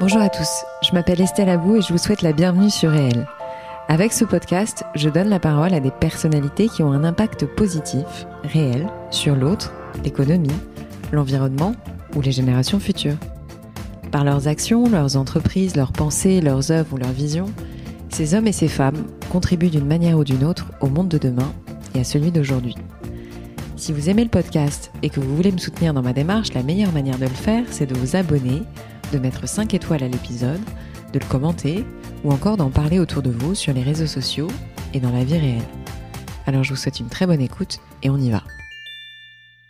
Bonjour à tous, je m'appelle Estelle Abou et je vous souhaite la bienvenue sur Réel. Avec ce podcast, je donne la parole à des personnalités qui ont un impact positif, réel, sur l'autre, l'économie, l'environnement ou les générations futures. Par leurs actions, leurs entreprises, leurs pensées, leurs œuvres ou leurs visions, ces hommes et ces femmes contribuent d'une manière ou d'une autre au monde de demain et à celui d'aujourd'hui. Si vous aimez le podcast et que vous voulez me soutenir dans ma démarche, la meilleure manière de le faire, c'est de vous abonner de mettre 5 étoiles à l'épisode, de le commenter ou encore d'en parler autour de vous sur les réseaux sociaux et dans la vie réelle. Alors je vous souhaite une très bonne écoute et on y va.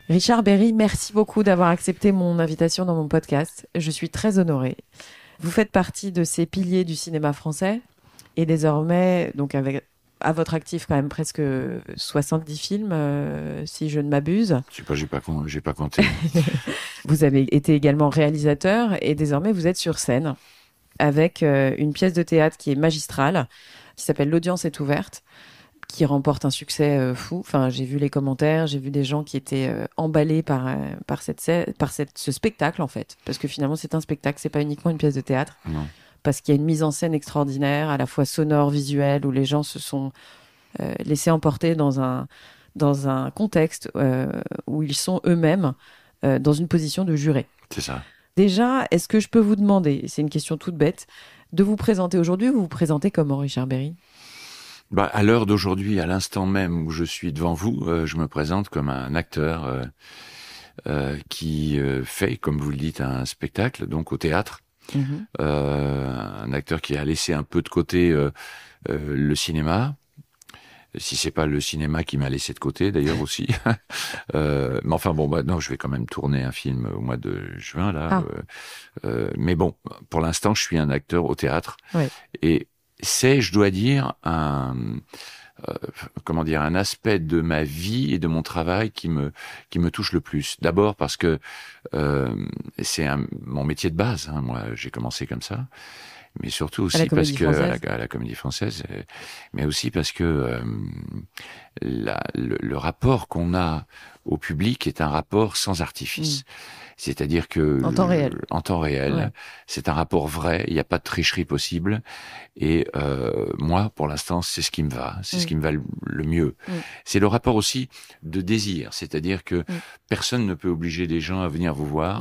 Richard Berry, merci beaucoup d'avoir accepté mon invitation dans mon podcast. Je suis très honorée. Vous faites partie de ces piliers du cinéma français et désormais, donc avec à votre actif quand même presque 70 films, euh, si je ne m'abuse. Je sais pas, j'ai pas, pas compté. vous avez été également réalisateur et désormais vous êtes sur scène avec euh, une pièce de théâtre qui est magistrale, qui s'appelle L'audience est ouverte, qui remporte un succès euh, fou. Enfin, j'ai vu les commentaires, j'ai vu des gens qui étaient emballés par par cette par cette, ce spectacle en fait, parce que finalement c'est un spectacle, c'est pas uniquement une pièce de théâtre. Non parce qu'il y a une mise en scène extraordinaire, à la fois sonore, visuelle, où les gens se sont euh, laissés emporter dans un, dans un contexte euh, où ils sont eux-mêmes euh, dans une position de juré. C'est ça. Déjà, est-ce que je peux vous demander, c'est une question toute bête, de vous présenter aujourd'hui Vous vous présentez comment, Richard Berry bah, À l'heure d'aujourd'hui, à l'instant même où je suis devant vous, je me présente comme un acteur qui fait, comme vous le dites, un spectacle, donc au théâtre Mhm. euh, un acteur qui a laissé un peu de côté euh, euh, le cinéma. Si c'est pas le cinéma qui m'a laissé de côté, d'ailleurs aussi. Euh, mais enfin bon, bah, non, je vais quand même tourner un film au mois de juin là. Ah. Euh, mais bon, pour l'instant, je suis un acteur au théâtre. Oui. Et c'est, je dois dire, un euh, comment dire, un aspect de ma vie et de mon travail qui me qui me touche le plus. D'abord parce que euh, c'est mon métier de base. Hein. moi, j'ai commencé comme ça, mais surtout aussi parce que à la, Comédie Française, euh, mais aussi parce que euh, la, le, rapport qu'on a au public est un rapport sans artifice. Mmh. C'est-à-dire que en temps réel, c'est un rapport vrai. Il n'y a pas de tricherie possible. Et euh, moi, pour l'instant, c'est ce qui me va, c'est ce mm. qui me va le, mieux. Mm. C'est le rapport aussi de désir, c'est-à-dire que mm. personne ne peut obliger les gens à venir vous voir,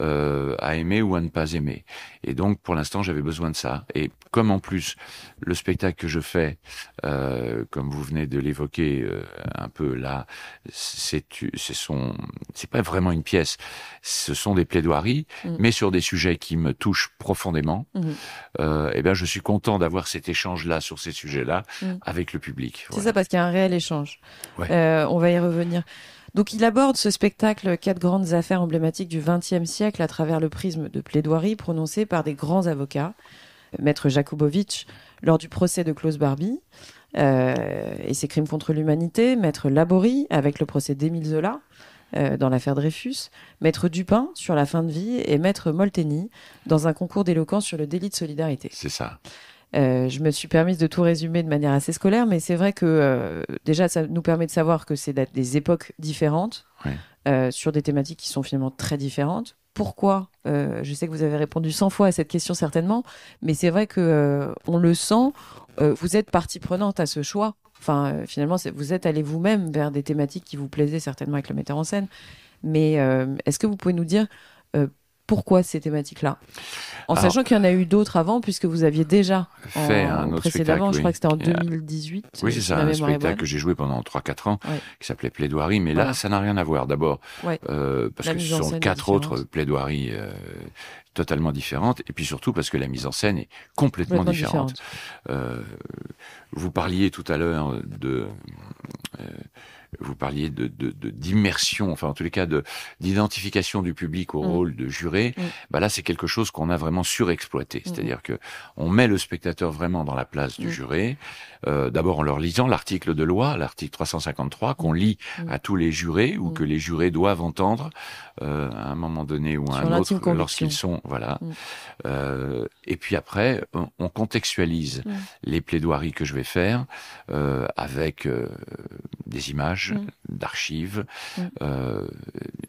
euh, à aimer ou à ne pas aimer. Et donc, pour l'instant, j'avais besoin de ça. Et comme en plus le spectacle que je fais, euh, comme vous venez de l'évoquer un peu là, c'est c'est son, c'est pas vraiment une pièce, ce sont des plaidoiries, mm. mais sur des sujets qui me touchent profondément. Mm-hmm. et euh, eh je suis content d'avoir cet échange-là sur ces sujets-là mm. avec le public. C'est ça, parce qu'il y a un réel échange. Euh, on va y revenir. Donc il aborde ce spectacle quatre grandes affaires emblématiques du XXe siècle à travers le prisme de plaidoiries prononcées par des grands avocats, maître Jakubowicz lors du procès de Klaus Barbie euh, et ses crimes contre l'humanité, maître Laborie avec le procès d'Émile Zola, euh, dans l'affaire Dreyfus, Maître Dupin sur la fin de vie et Maître Molteni dans un concours d'éloquence sur le délit de solidarité. C'est ça. Euh, je me suis permise de tout résumer de manière assez scolaire, mais c'est vrai que euh, déjà, ça nous permet de savoir que c'est des époques différentes, sur des thématiques qui sont finalement très différentes. Pourquoi Je sais que vous avez répondu 100 fois à cette question certainement, mais c'est vrai que on le sent. vous êtes partie prenante à ce choix Enfin, euh, finalement, vous êtes allé vous-même vers des thématiques qui vous plaisaient certainement avec le metteur en scène. Mais euh, est-ce que vous pouvez nous dire euh, pourquoi ces thématiques-là En sachant qu'il y en a eu d'autres avant, puisque vous aviez déjà fait un autre précédemment, je crois que c'était en 2018. Oui, c'est ça, un spectacle que j'ai joué pendant 3-4 ans, qui s'appelait Plaidoirie, mais là, ça n'a rien à voir. D'abord, parce que ce sont quatre autres plaidoiries totalement différente, et puis surtout parce que la mise en scène est complètement, différente. Euh, vous parliez tout à l'heure de euh, vous parliez de, d'immersion, enfin en tous les cas de d'identification du public au mm. rôle de juré. Mm. Bah là, c'est quelque chose qu'on a vraiment surexploité. Mm. C'est-à-dire que on met le spectateur vraiment dans la place du juré. Euh, d'abord en leur lisant l'article de loi, l'article 353 qu'on lit à tous les jurés ou que les jurés doivent entendre euh, à un moment donné ou à un autre lorsqu'ils sont voilà. Euh, et puis après, on contextualise les plaidoiries que je vais faire avec des images Mm. d'archives, mm. Euh,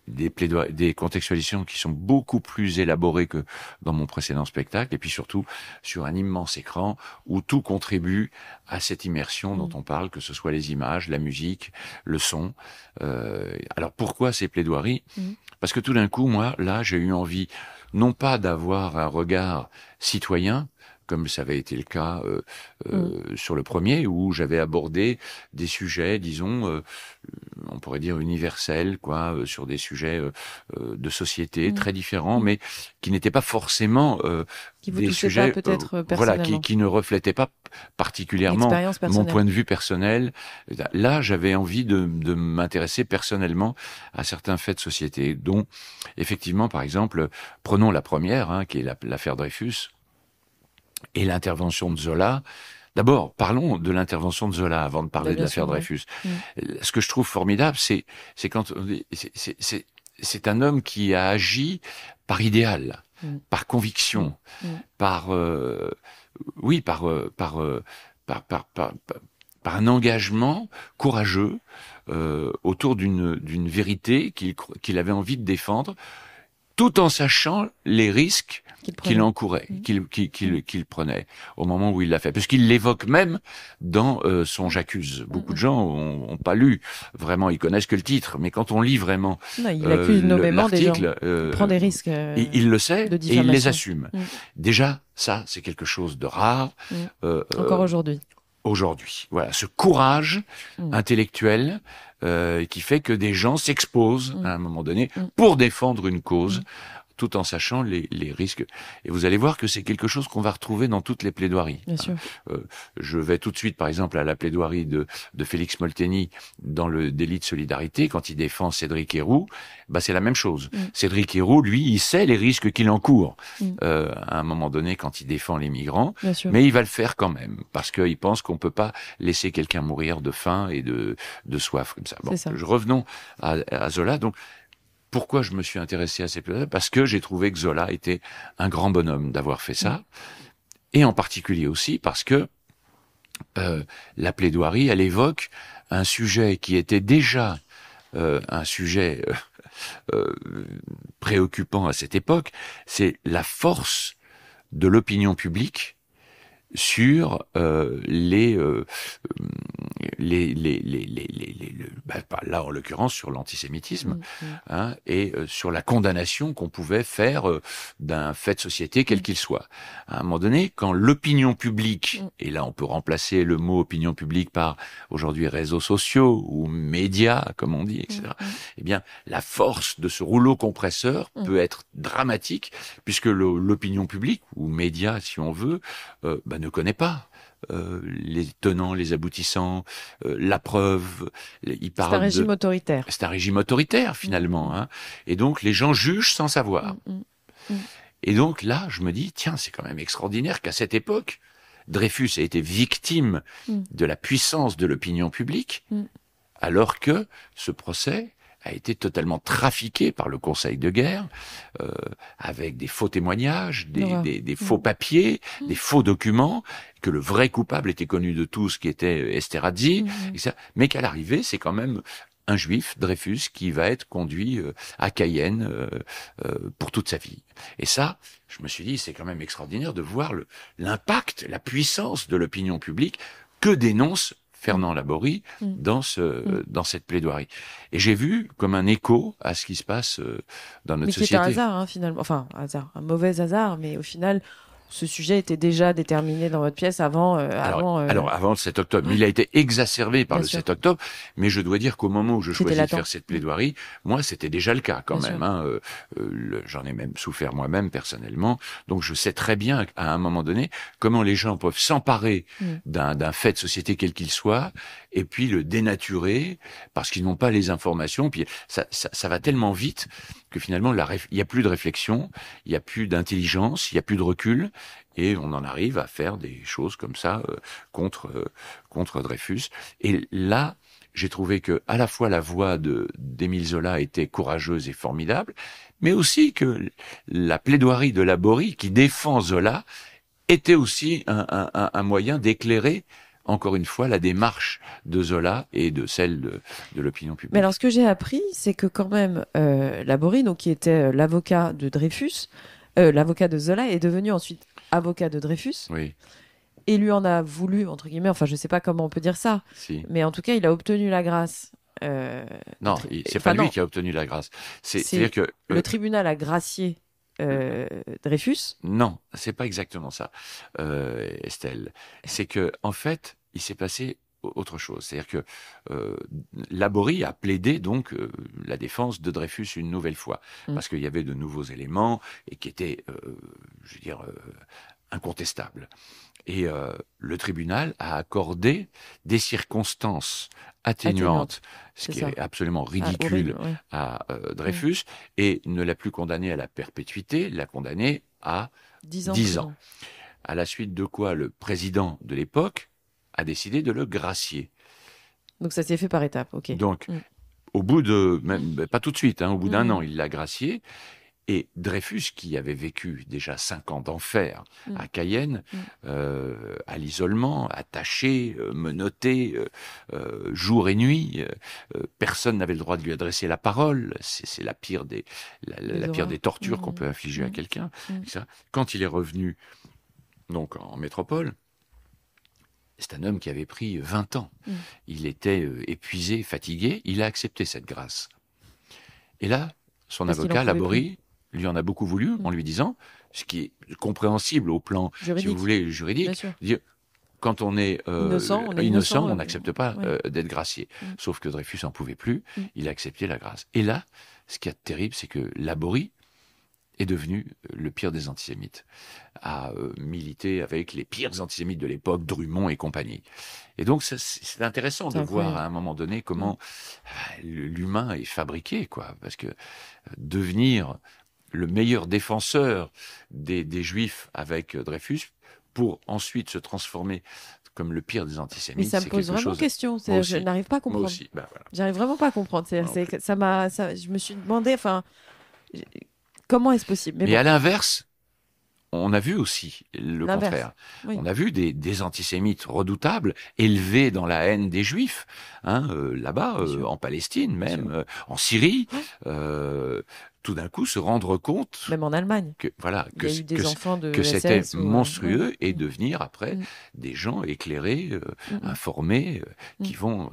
des, des contextualisations qui sont beaucoup plus élaborées que dans mon précédent spectacle, et puis surtout sur un immense écran où tout contribue à cette immersion dont mm. on parle, que ce soit les images, la musique, le son. Euh, alors pourquoi ces plaidoiries Parce que tout d'un coup, moi, là, j'ai eu envie non pas d'avoir un regard citoyen, comme ça avait été le cas euh, euh mm. sur le premier, où j'avais abordé des sujets, disons, euh, on pourrait dire universels, quoi, euh, sur des sujets de société mm. très différents, mm. mais qui n'étaient pas forcément des sujets, peut-être voilà, qui, qui, ne reflétaient pas particulièrement mon point de vue personnel. Là, j'avais envie de, de m'intéresser personnellement à certains faits de société, dont effectivement, par exemple, prenons la première, hein, qui est l'affaire Dreyfus et l'intervention de Zola. D'abord, parlons de l'intervention de Zola avant de parler bah, de l'affaire Dreyfus. Mm. Euh, ce que je trouve formidable, c'est quand c'est un homme qui a agi par idéal, mm. par conviction, mm. par euh, oui, euh, par par, par, par, par un engagement courageux autour d'une vérité qu'il qu'il avait envie de défendre, tout en sachant les risques qu'il encourait, mmh. qu'il prenait au moment où il l'a fait. Parce qu'il l'évoque même dans euh, son J'accuse. Mmh, Beaucoup mmh. de gens ont, pas lu, vraiment, ils connaissent que le titre, mais quand on lit vraiment il euh, il euh, prend des risques, il, le sait et il les assume. Déjà, ça, c'est quelque chose de rare. Encore aujourd'hui aujourd'hui. Voilà, ce courage intellectuel qui fait que des gens s'exposent à un moment donné pour défendre une cause tout en sachant les, les risques. Et vous allez voir que c'est quelque chose qu'on va retrouver dans toutes les plaidoiries. Bien sûr. Euh, je vais tout de suite, par exemple, à la plaidoirie de, de Félix Molteni dans le délit de solidarité, quand il défend Cédric Héroux, bah c'est la même chose. Mm. Cédric Héroux, lui, il sait les risques qu'il encourt mm. euh, à un moment donné quand il défend les migrants, mais il va le faire quand même, parce qu'il pense qu'on peut pas laisser quelqu'un mourir de faim et de, de soif comme ça. Bon, je revenons à, à Zola. Donc, pourquoi je me suis intéressé à ces plaidoiries Parce que j'ai trouvé que Zola était un grand bonhomme d'avoir fait ça, mm. et en particulier aussi parce que euh, la plaidoirie, elle évoque un sujet qui était déjà euh, un sujet euh, préoccupant à cette époque, c'est la force de l'opinion publique sur les les, bah, là en l'occurrence sur l'antisémitisme mm, mm. Hein, et euh, sur la condamnation qu'on pouvait faire euh, d'un fait de société quel mm. qu'il soit. À un moment donné, quand l'opinion publique, et là on peut remplacer le mot opinion publique par aujourd'hui réseaux sociaux ou médias, comme on dit, etc., eh bien la force de ce rouleau compresseur peut être dramatique puisque l'opinion publique ou médias, si on veut, euh, bah, ne connaît pas euh, les tenants, les aboutissants, euh, la preuve. Il parle. C'est un régime autoritaire. C'est un régime autoritaire finalement. Mm. Hein. Et donc les gens jugent sans savoir. Mm, mm, Et donc là, je me dis tiens, c'est quand même extraordinaire qu'à cette époque, Dreyfus a été victime de la puissance de l'opinion publique, alors que ce procès a été totalement trafiqué par le Conseil de guerre, euh, avec des faux témoignages, des, mm. faux papiers, mm. des faux documents, que le vrai coupable était connu de tous, qui était Esterhazy, mm. mais qu'à l'arrivée, c'est quand même un juif, Dreyfus, qui va être conduit euh, à Cayenne euh, pour toute sa vie. Et ça, je me suis dit, c'est quand même extraordinaire de voir l'impact, la puissance de l'opinion publique que dénonce Fernand Laborie mm. dans ce mm. dans cette plaidoirie. Et j'ai vu comme un écho à ce qui se passe euh, dans notre société. Mais c'est un hasard hein, finalement, enfin hasard, un mauvais hasard, mais au final ce sujet était déjà déterminé dans votre pièce avant euh, euh, avant, le 7 octobre. il a été exacerbé par le 7 octobre. Mais je dois dire qu'au moment où je choisis de faire cette plaidoirie, moi, c'était déjà le cas quand même. Hein, euh, j'en ai même souffert moi-même personnellement. Donc je sais très bien à un moment donné comment les gens peuvent s'emparer mm. d'un fait de société quel qu'il soit et puis le dénaturer parce qu'ils n'ont pas les informations. Puis ça va tellement vite que finalement, il n'y a plus de réflexion, il n'y a plus d'intelligence, il n'y a plus de recul, et on en arrive à faire des choses comme ça euh, contre, euh, contre Dreyfus. Et là, j'ai trouvé que à la fois la voix de d'Émile Zola était courageuse et formidable, mais aussi que la plaidoirie de Laborie qui défend Zola était aussi un, un, un moyen d'éclairer encore une fois, la démarche de Zola et de celle de, de l'opinion publique. Mais alors, ce que j'ai appris, c'est que quand même, euh, donc, qui était euh, l'avocat de Dreyfus, euh, l'avocat de Zola, est devenu ensuite avocat de Dreyfus. Oui. Et lui en a voulu, entre guillemets, enfin, je ne sais pas comment on peut dire ça, mais en tout cas, il a obtenu la grâce. Euh, non, c'est pas lui qui a obtenu la grâce. C'est-à-dire que. Le... Euh, tribunal a gracié Dreyfus Non, c'est pas exactement ça, Estelle. C'est que, en fait, il s'est passé autre chose. C'est-à-dire que euh, a plaidé donc euh, la défense de Dreyfus une nouvelle fois, mm. parce qu'il y avait de nouveaux éléments et qui étaient, euh, je veux dire, euh, incontestables. Et le tribunal a accordé des circonstances atténuantes, ce qui est absolument ah, ridicule à Dreyfus, mm. et ne l'a plus condamné à la perpétuité, l'a condamné à dix 10 ans. À la suite de quoi le président de l'époque, a décidé de le gracier. Donc ça s'est fait par étapes, ok. Donc, mm. au bout de, ben, pas tout de suite, hein, au bout d'un mm. an, il l'a gracié. Et Dreyfus, qui avait vécu déjà cinq ans d'enfer mm. à Cayenne, euh, à l'isolement, attaché, euh, menotté, euh, jour et nuit, personne n'avait le droit de lui adresser la parole. C'est la pire des, pire des tortures qu'on peut infliger à quelqu'un. Quand il est revenu donc en métropole, c'est un homme qui avait pris 20 euh, ans. Mm. Il était euh, épuisé, fatigué. Il a accepté cette grâce. Et là, son avocat, Laborie, lui en a beaucoup voulu mm. en lui disant, ce qui est compréhensible au plan, juridique. quand on est, euh, innocent, on n'accepte pas d'être gracié. Mm. Sauf que Dreyfus n'en pouvait plus, il a accepté la grâce. Et là, ce qui est terrible, c'est que Laborie, est devenu euh, le pire des antisémites, a euh, milité avec les pires antisémites de l'époque, Drummond et compagnie. Et donc c'est intéressant de voir à un moment donné comment euh, l'humain est fabriqué, quoi, parce que devenir le meilleur défenseur des, juifs avec Dreyfus pour ensuite se transformer comme le pire des antisémites. Mais ça me pose vraiment question. Je n'arrive pas à comprendre. Ben J'arrive vraiment pas à comprendre. Ça ça, je me suis demandé, enfin, Comment est-ce possible Mais Et à l'inverse, on a vu aussi le contraire. On a vu des, antisémites redoutables, élevés dans la haine des juifs, hein, euh, là-bas, euh, en Palestine même, euh, en Syrie, tout d'un coup se rendre compte... Même en Allemagne. Que, voilà, que, que, que c'était hein. monstrueux et devenir après mm. des gens éclairés, mm, mm. informés, qui vont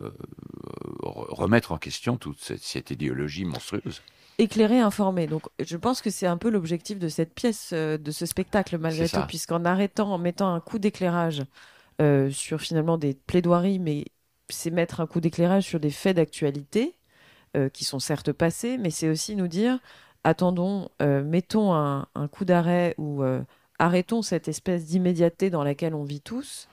remettre en question toute cette idéologie monstrueuse. Éclairer, informer. Donc je pense que c'est un peu l'objectif de cette pièce, euh, de ce spectacle malgré tout, puisqu'en arrêtant, en mettant un coup d'éclairage euh, sur finalement des plaidoiries, mais c'est mettre un coup d'éclairage sur des faits d'actualité euh, qui sont certes passés, mais c'est aussi nous dire attendons, mettons un, coup d'arrêt ou arrêtons cette espèce d'immédiateté dans laquelle on vit tous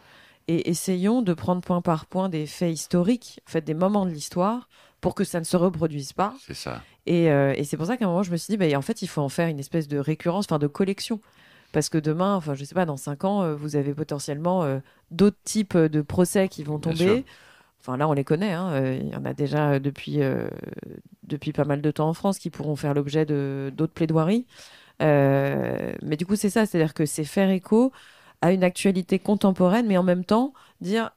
et essayons de prendre point par point des faits historiques, fait des moments de l'histoire, pour que ça ne se reproduise pas. C'est ça. Euh, et, c'est pour ça qu'à un moment, je me suis dit, bah, en fait, il faut en faire une espèce de récurrence, enfin de collection. Parce que demain, enfin, je sais pas, dans cinq ans, euh, vous avez potentiellement euh, d'autres types de procès qui vont tomber. Enfin, là, on les connaît. Hein, il y en a déjà depuis, depuis pas mal de temps en France qui pourront faire l'objet d'autres plaidoiries. mais du coup, c'est ça, c'est-à-dire que c'est faire écho à une actualité contemporaine, mais en même temps, dire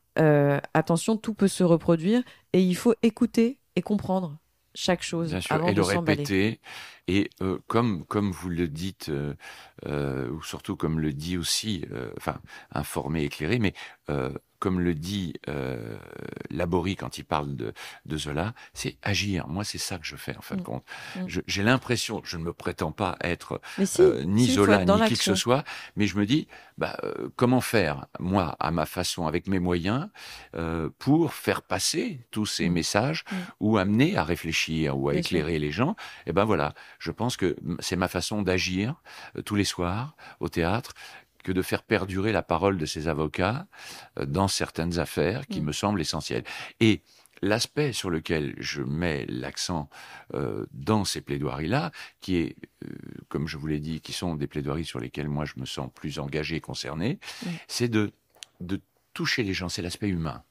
attention, tout peut se reproduire et il faut écouter et comprendre chaque chose et de le répéter. Et euh, comme comme vous le dites euh, euh, ou surtout comme le dit aussi, enfin informé éclairé mais comme le dit euh, Laborie quand il parle de, de Zola, c'est agir. Moi, c'est ça que je fais, en fin de mm. compte. Mm. J'ai l'impression, je ne me prétends pas être euh, ni Zola, ni qui que ce soit, mais je me dis, bah, euh, comment faire, moi, à ma façon, avec mes moyens, euh, pour faire passer tous ces mm. messages ou amener à réfléchir ou à éclairer les gens Et eh ben voilà, je pense que c'est ma façon d'agir tous les soirs au théâtre que de faire perdurer la parole de ses avocats euh, dans certaines affaires qui mm. me semblent essentielles. Et l'aspect sur lequel je mets l'accent euh, dans ces plaidoiries-là, qui est, euh, comme je vous l'ai dit, qui sont des plaidoiries sur lesquelles moi je me sens plus engagé et concerné, mm. c'est de, toucher les gens, c'est l'aspect humain.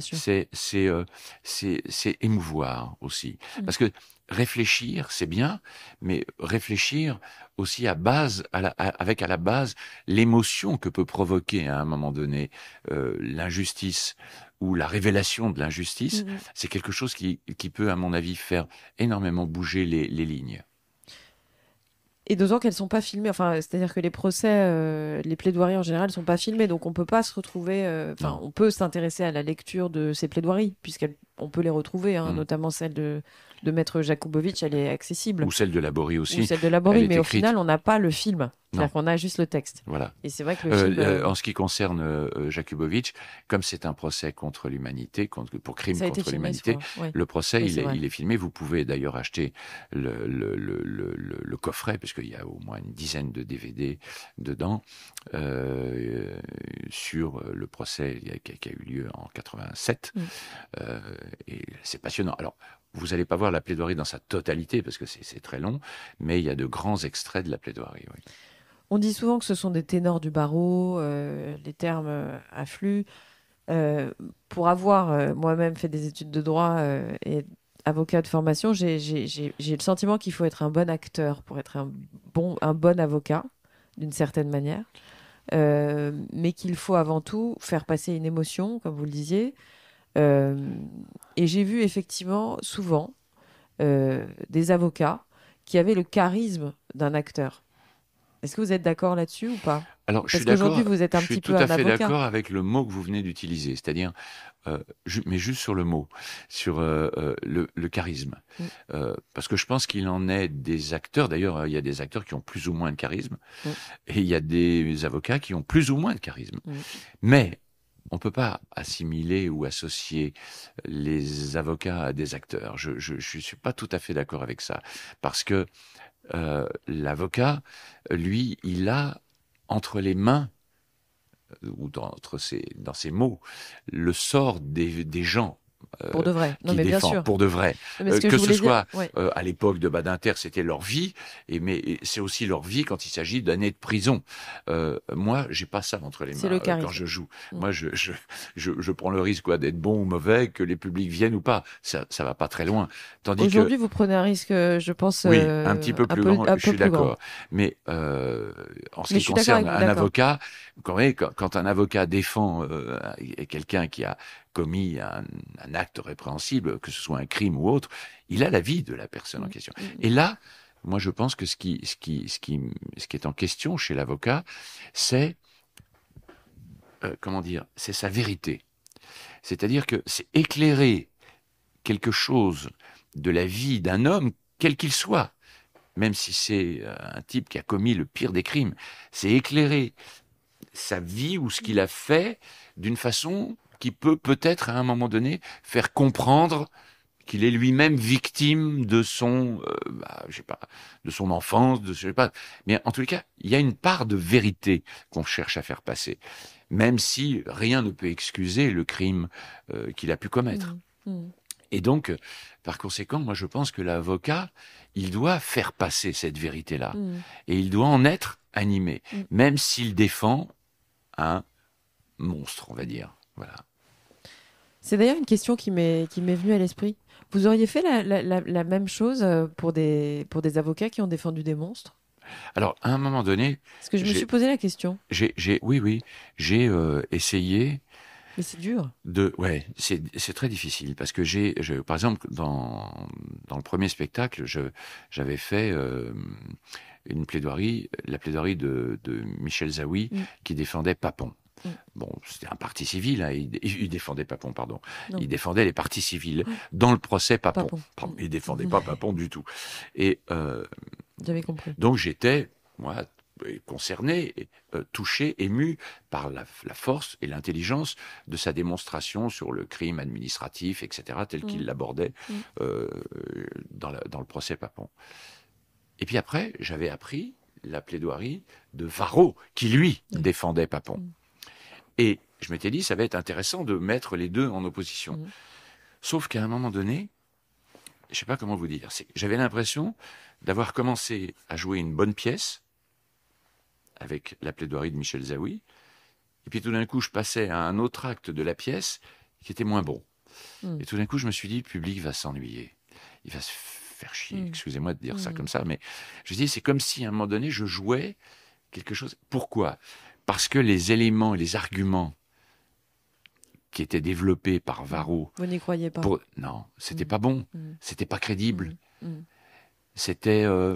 C'est c'est émouvoir aussi. Mm. Parce que réfléchir, c'est bien, mais réfléchir aussi à base, à avec à la base l'émotion que peut provoquer à un moment donné euh, l'injustice ou la révélation de l'injustice, mm-hmm. c'est quelque chose qui, qui, peut, à mon avis, faire énormément bouger les, les lignes. Et d'autant qu'elles sont pas filmées, enfin, c'est-à-dire que les procès, euh, les plaidoiries en général sont pas filmées, donc on ne peut pas se retrouver. Euh, enfin, on peut s'intéresser à la lecture de ces plaidoiries, puisqu'on peut les retrouver, hein, mm-hmm. notamment celle de de Maître Jakubovic, elle est accessible. Ou celle de Laborie aussi. Ou celle de Laborie, mais au final, on n'a pas le film. cest à a juste le texte. Voilà. Et c'est vrai que euh, euh, euh, En ce qui concerne jakubovic comme c'est un procès contre l'humanité, pour crime contre l'humanité, le procès, il, est, filmé. Vous pouvez d'ailleurs acheter le, coffret, puisqu'il y a au moins une dizaine de DVD dedans, sur le procès qui a, eu lieu en 87. Mm. et c'est passionnant. Alors, vous n'allez pas voir la plaidoirie dans sa totalité, parce que c'est très long, mais il y a de grands extraits de la plaidoirie. On dit souvent que ce sont des ténors du barreau, euh, les termes affluent. Euh, euh, pour avoir moi-même fait des études de droit et avocat de formation, j'ai le sentiment qu'il faut être un bon acteur pour être un bon, un bon avocat, d'une certaine manière. mais qu'il faut avant tout faire passer une émotion, comme vous le disiez, euh, et j'ai vu effectivement souvent euh, des avocats qui avaient le charisme d'un acteur. Est-ce que vous êtes d'accord là-dessus ou pas Alors, Parce qu'aujourd'hui, vous êtes un petit peu. Je suis tout à fait d'accord avec le mot que vous venez d'utiliser, c'est-à-dire, euh, mais juste sur le mot, sur le, charisme. Mm. parce que je pense qu'il en est des acteurs, d'ailleurs, il y a des acteurs qui ont plus ou moins de charisme, mm. et il y a des avocats qui ont plus ou moins de charisme. Mm. Mais on ne peut pas assimiler ou associer euh, les avocats à des acteurs. Je ne suis pas tout à fait d'accord avec ça. Parce que euh, l'avocat, lui, il a entre les mains euh, ou dans, entre ses, dans mots, le sort des, des gens euh, pour de vrai. Non, mais défend, bien sûr. pour de vrai. que, ce soit euh, à l'époque de Badinter, c'était leur vie, et mais c'est aussi leur vie quand il s'agit d'années de prison. Euh, moi, j'ai pas ça entre les mains le quand je joue. Mm. Moi, je, je, je, je, prends le risque quoi d'être bon ou mauvais, que les publics viennent ou pas. Ça, ça va pas très loin. Tandis aujourd'hui, vous prenez un risque, je pense. Oui, un petit peu plus grand. je suis d'accord. Mais en ce qui concerne un avocat, quand, quand, un avocat défend quelqu'un qui a commis un, acte répréhensible, que ce soit un crime ou autre, il a la vie de la personne en mm. question. Mm. Et là, moi, je pense que ce qui, qui, qui, ce qui est en question chez l'avocat, c'est euh, comment dire, c'est sa vérité. C'est-à-dire que c'est éclairer quelque chose de la vie d'un homme, quel qu'il soit, même si c'est euh, un type qui a commis le pire des crimes, c'est éclairer sa vie ou ce qu'il a fait d'une façon qui peut peut-être à un moment donné faire comprendre qu'il est lui-même victime de son, euh, bah, je pas, de son enfance, de je sais pas. Mais en tous les cas, il y a une part de vérité qu'on cherche à faire passer, même si rien ne peut excuser le crime euh, qu'il a pu commettre. Mmh, mmh. Et donc, euh, par conséquent, moi je pense que l'avocat, il doit faire passer cette vérité-là, mmh. et il doit en être animé, même s'il défend un monstre, on va dire. Voilà. C'est d'ailleurs une question qui m'est venue à l'esprit. Vous auriez fait la, même chose euh, pour des, pour des avocats qui ont défendu des monstres Alors, à un moment donné. Parce que je me suis posé la question. J'ai, oui, oui. J'ai euh, essayé. Mais c'est dur. De, ouais, c'est très difficile. Parce que j'ai. Par exemple, dans, le premier spectacle, j'avais fait. Euh, une plaidoirie, la plaidoirie de, Michel Zawi, mm. qui défendait Papon. Mm. Bon, c'était un parti civil, hein, il, défendait Papon, pardon. Il défendait les partis civils ah. dans le procès Papon. il défendait pas Papon du tout. Et euh, donc j'étais, moi, concerné, euh, touché, ému par la, force et l'intelligence de sa démonstration sur le crime administratif, etc., tel qu'il mm. l'abordait mm. Euh, dans, le procès Papon. Et puis après, j'avais appris la plaidoirie de Varro, qui lui défendait Papon. Et je m'étais dit, ça va être intéressant de mettre les deux en opposition. Mm. Sauf qu'à un moment donné, je ne sais pas comment vous dire, j'avais l'impression d'avoir commencé à jouer une bonne pièce avec la plaidoirie de Michel Zawi, et puis tout d'un coup, je passais à un autre acte de la pièce qui était moins bon. Mm. Et tout d'un coup, je me suis dit, le public va s'ennuyer. Il va se faire chier. Mm. Excusez-moi de dire ça comme ça, mais je dis, c'est comme si à un moment donné, je jouais quelque chose. Pourquoi parce que les éléments et les arguments qui étaient développés par Varro. Vous n'y croyez pas Non, c'était mm. pas bon, mm. c'était pas crédible. Mm. C'était, euh,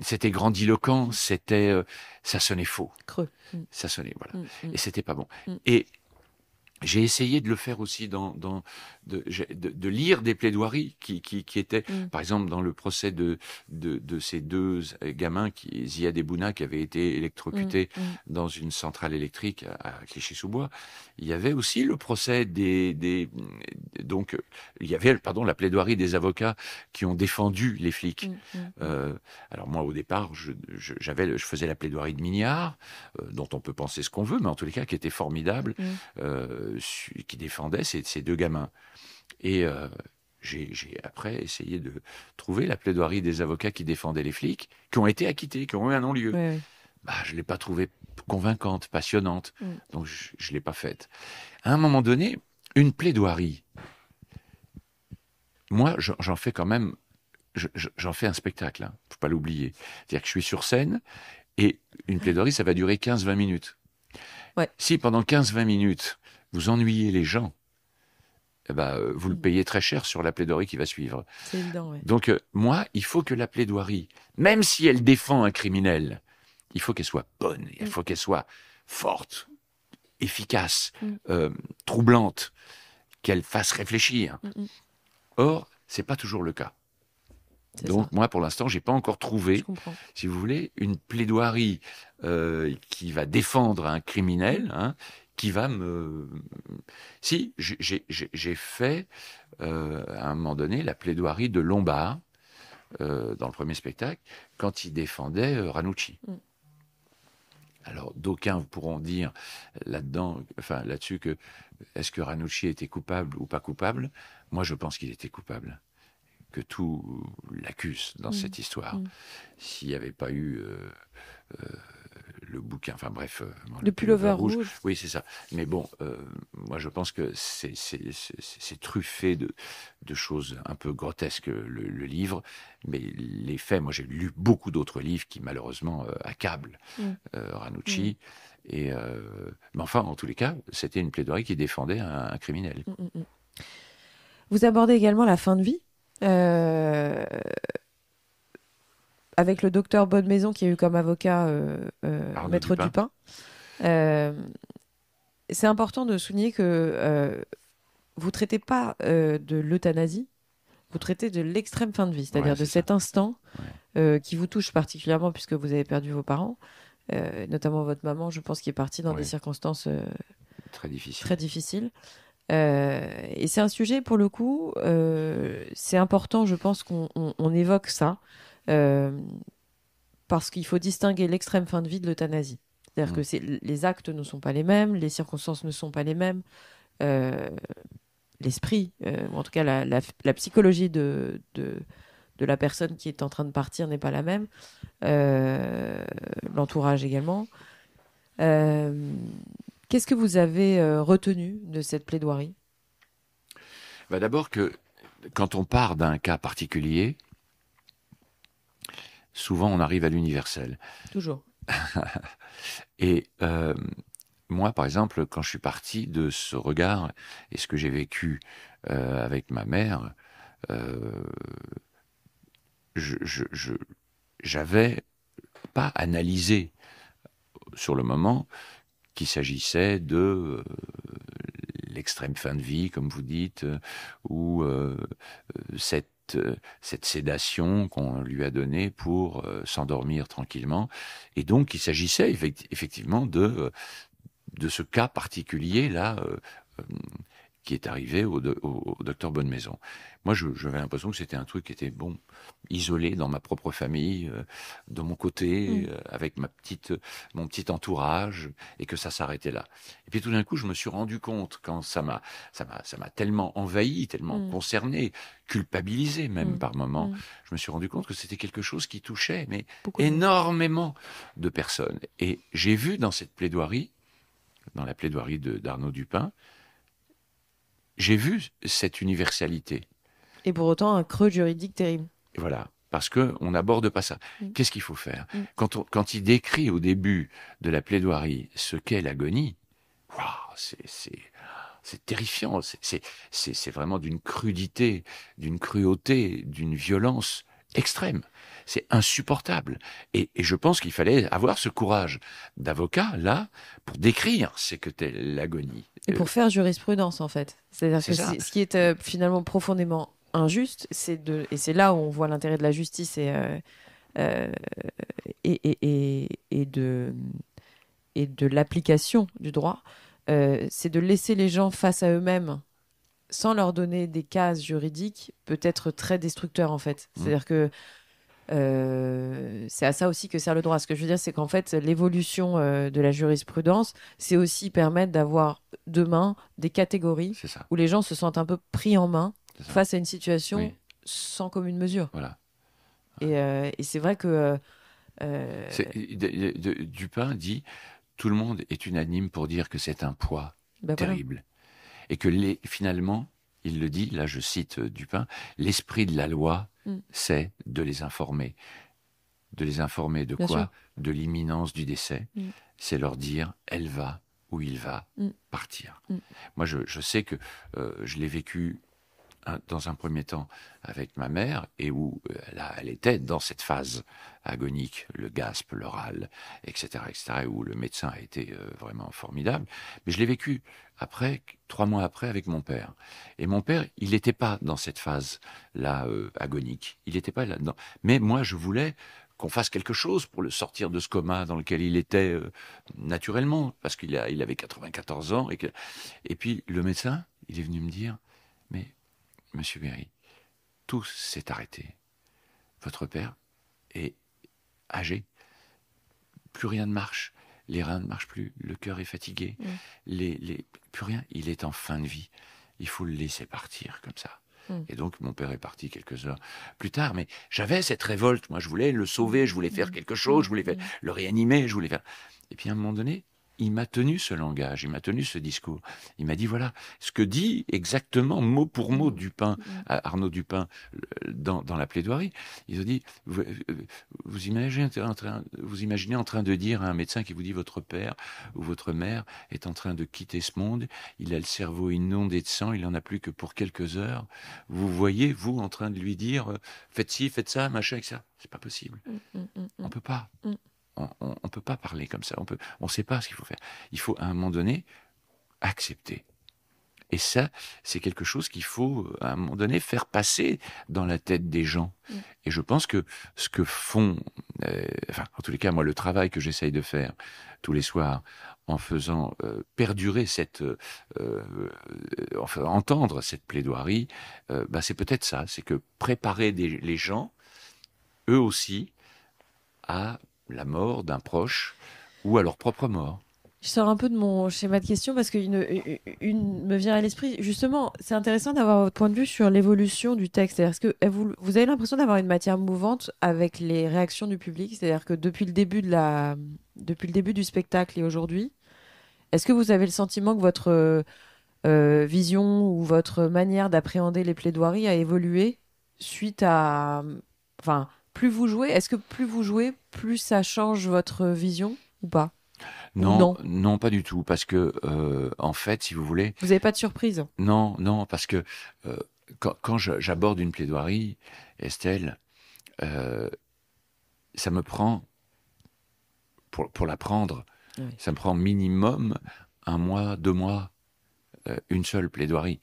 c'était grandiloquent, c'était, euh, ça sonnait faux. Creux. Ça sonnait, voilà. Et c'était pas bon. Et j'ai essayé de le faire aussi dans, de, lire des plaidoiries qui, qui, étaient, mm. par exemple, dans le procès de, de, ces deux euh, gamins, qui, Ziad et Bouna, qui avaient été électrocutés mm, mm. dans une centrale électrique à, Clichy-sous-Bois. Il y avait aussi le procès des, des, euh, donc, il y avait, pardon, la plaidoirie des avocats qui ont défendu les flics. Euh, alors moi, au départ, je, j'avais, je faisais la plaidoirie de Mignard, dont on peut penser ce qu'on veut, mais en tous les cas, qui était formidable, qui défendait ces, ces deux gamins. Et euh, j'ai après essayé de trouver la plaidoirie des avocats qui défendaient les flics, qui ont été acquittés, qui ont eu un non-lieu. Bah, je ne l'ai pas trouvée convaincante, passionnante, mm. donc je ne l'ai pas faite. À un moment donné, une plaidoirie. Moi, j'en fais quand même, j'en fais un spectacle, ne hein. faut pas l'oublier. C'est-à-dire que je suis sur scène et une plaidoirie, ça va durer 15-20 minutes. Si pendant 15-20 minutes, vous ennuyez les gens eh ben, euh, vous le mm. payez très cher sur la plaidoirie qui va suivre. Donc, euh, moi, il faut que la plaidoirie, même si elle défend un criminel, il faut qu'elle soit bonne, il mm. faut qu'elle soit forte, efficace, mm. euh, troublante, qu'elle fasse réfléchir. Or, c'est pas toujours le cas. Donc moi, pour l'instant, j'ai pas encore trouvé, si vous voulez, une plaidoirie qui va défendre un criminel hein, qui va me... Si, j'ai fait euh, à un moment donné la plaidoirie de Lombard euh, dans le premier spectacle quand il défendait euh, Ranucci. Mm. Alors d'aucuns pourront dire là-dedans, enfin là-dessus que est-ce que Ranucci était coupable ou pas coupable Moi, je pense qu'il était coupable, que tout l'accuse dans mm. cette histoire. Mm. S'il n'y avait pas eu le bouquin. Enfin bref. Euh, le pullover rouge. Oui, c'est ça. Mais bon, euh, moi je pense que c'est truffé de, choses un peu grotesques, le, livre. Mais les faits, moi j'ai lu beaucoup d'autres livres qui malheureusement euh, accablent mm. Ranucci. Mm. Et, mais enfin, en tous les cas, c'était une plaidoirie qui défendait un, criminel. Mm, Vous abordez également la fin de vie avec le docteur Bonne Maison qui a eu comme avocat euh, euh, Maître Dupin. Euh, c'est important de souligner que vous ne traitez pas de l'euthanasie, vous traitez de l'extrême fin de vie, c'est-à-dire de cet instant qui vous touche particulièrement puisque vous avez perdu vos parents, notamment votre maman, je pense, qui est partie dans des circonstances très difficiles. Très difficiles. et c'est un sujet, pour le coup, c'est important, je pense, qu'on évoque ça, euh, parce qu'il faut distinguer l'extrême fin de vie de l'euthanasie. C'est-à-dire mm. que les actes ne sont pas les mêmes, les circonstances ne sont pas les mêmes. Euh, l'esprit, euh, en tout cas la, psychologie de, la personne qui est en train de partir n'est pas la même. L'entourage également. Qu'est-ce que vous avez retenu de cette plaidoirie bah, D'abord que quand on part d'un cas particulier, souvent on arrive à l'universel. Toujours. et euh, moi, par exemple, quand je suis parti de ce regard et ce que j'ai vécu euh, avec ma mère, euh, je j'avais pas analysé sur le moment qu'il s'agissait de l'extrême fin de vie, comme vous dites, ou cette euh, cette, sédation qu'on lui a donnée pour euh, s'endormir tranquillement. Et donc, il s'agissait effectivement de, euh, de ce cas particulier là qui est arrivé au, au, docteur Bonne-Maison. Moi, j'avais l'impression que c'était un truc qui était, bon, isolé dans ma propre famille, euh, de mon côté, mm. euh, avec ma petite, mon petit entourage, et que ça s'arrêtait là. Et puis tout d'un coup, je me suis rendu compte, quand ça m'a, ça m'a, ça m'a tellement envahi, tellement mm. concerné, culpabilisé même mm. par moments, je me suis rendu compte que c'était quelque chose qui touchait, mais énormément de personnes. Et j'ai vu dans cette plaidoirie, dans la plaidoirie d'Arnaud Dupin, j'ai vu cette universalité. Et pour autant, un creux juridique terrible. Voilà, parce qu'on n'aborde pas ça. Mm. Qu'est-ce qu'il faut faire mm. quand, il décrit au début de la plaidoirie ce qu'est l'agonie, c'est c'est terrifiant, c'est vraiment d'une crudité, d'une cruauté, d'une violence extrême. C'est insupportable. Et, je pense qu'il fallait avoir ce courage d'avocat, là, pour décrire ce que telle l'agonie. Et pour faire jurisprudence, en fait. C'est-à-dire que ce qui est euh, finalement profondément injuste, c'est de, et c'est là où on voit l'intérêt de la justice et, euh, euh, et, et, et, de, et de l'application du droit, c'est de laisser les gens face à eux-mêmes sans leur donner des cases juridiques peut être très destructeurs en fait. Mmh. C'est-à-dire que euh, c'est à ça aussi que sert le droit. Ce que je veux dire, c'est qu'en fait, l'évolution euh, de la jurisprudence, c'est aussi permettre d'avoir demain des catégories où les gens se sentent un peu pris en main face à une situation sans commune mesure. Voilà. Et, euh, c'est vrai que. Dupin dit tout le monde est unanime pour dire que c'est un poids ben terrible. Et que les, finalement, il le dit, là je cite euh, Dupin, l'esprit de la loi, mm. c'est de les informer. De les informer de quoi De l'imminence du décès. Mm. C'est leur dire, elle va ou il va mm. partir. Moi, je, sais que euh, je l'ai vécu dans un premier temps avec ma mère et où euh, elle était dans cette phase agonique, le gasp, le râle, etc., etc., où le médecin a été euh, vraiment formidable. Mais je l'ai vécu après, trois mois après, avec mon père. Et mon père, il n'était pas dans cette phase-là euh, agonique. Il n'était pas là-dedans. Mais moi, je voulais qu'on fasse quelque chose pour le sortir de ce coma dans lequel il était naturellement, parce qu'il il avait 94 ans. Et, et puis, le médecin, il est venu me dire, mais Monsieur Berry, tout s'est arrêté. Votre père est âgé. Plus rien ne marche. Les reins ne marchent plus. Le cœur est fatigué. Mm. Les, les, plus rien. Il est en fin de vie. Il faut le laisser partir comme ça. Mm. Et donc, mon père est parti quelques heures plus tard. Mais j'avais cette révolte. Moi, je voulais le sauver. Je voulais faire mm. quelque chose. Je voulais le réanimer. Je voulais faire. Et puis, à un moment donné, il m'a tenu ce langage, il m'a tenu ce discours. Il m'a dit voilà ce que dit exactement mot pour mot mm. Dupin, mm. Arnaud Dupin dans, la plaidoirie. Ils ont dit euh, vous, imaginez en train, vous imaginez en train de dire à un médecin qui vous dit votre père ou votre mère est en train de quitter ce monde, il a le cerveau inondé de sang, il n'en a plus que pour quelques heures. Vous voyez vous en train de lui dire euh, faites ci, faites ça, machin, ça. C'est pas possible. Mm, On ne peut pas on ne peut pas parler comme ça. On ne on sait pas ce qu'il faut faire. Il faut, à un moment donné, accepter. Et ça, c'est quelque chose qu'il faut, à un moment donné, faire passer dans la tête des gens. Mm. Et je pense que ce que font, euh, enfin, en tous les cas, moi, le travail que j'essaye de faire tous les soirs, en faisant euh, perdurer cette, euh, entendre cette plaidoirie, bah, c'est peut-être ça, c'est que préparer les gens, eux aussi, à la mort d'un proche ou à leur propre mort. Je sors un peu de mon schéma de question parce qu'une une me vient à l'esprit. Justement, c'est intéressant d'avoir votre point de vue sur l'évolution du texte. cest à que vous, avez l'impression d'avoir une matière mouvante avec les réactions du public C'est-à-dire que depuis le début, de la, depuis le début du spectacle et aujourd'hui, est-ce que vous avez le sentiment que votre euh, vision ou votre manière d'appréhender les plaidoiries a évolué suite à. Enfin, plus vous jouez, est-ce que plus vous jouez, plus ça change votre vision ou pas non, non, pas du tout, parce que euh, en fait, si vous voulez, vous n'avez pas de surprise. Non, non, parce que euh, quand, j'aborde une plaidoirie, Estelle, euh, ça me prend pour, pour la prendre, ça me prend minimum un mois, deux mois, une seule plaidoirie,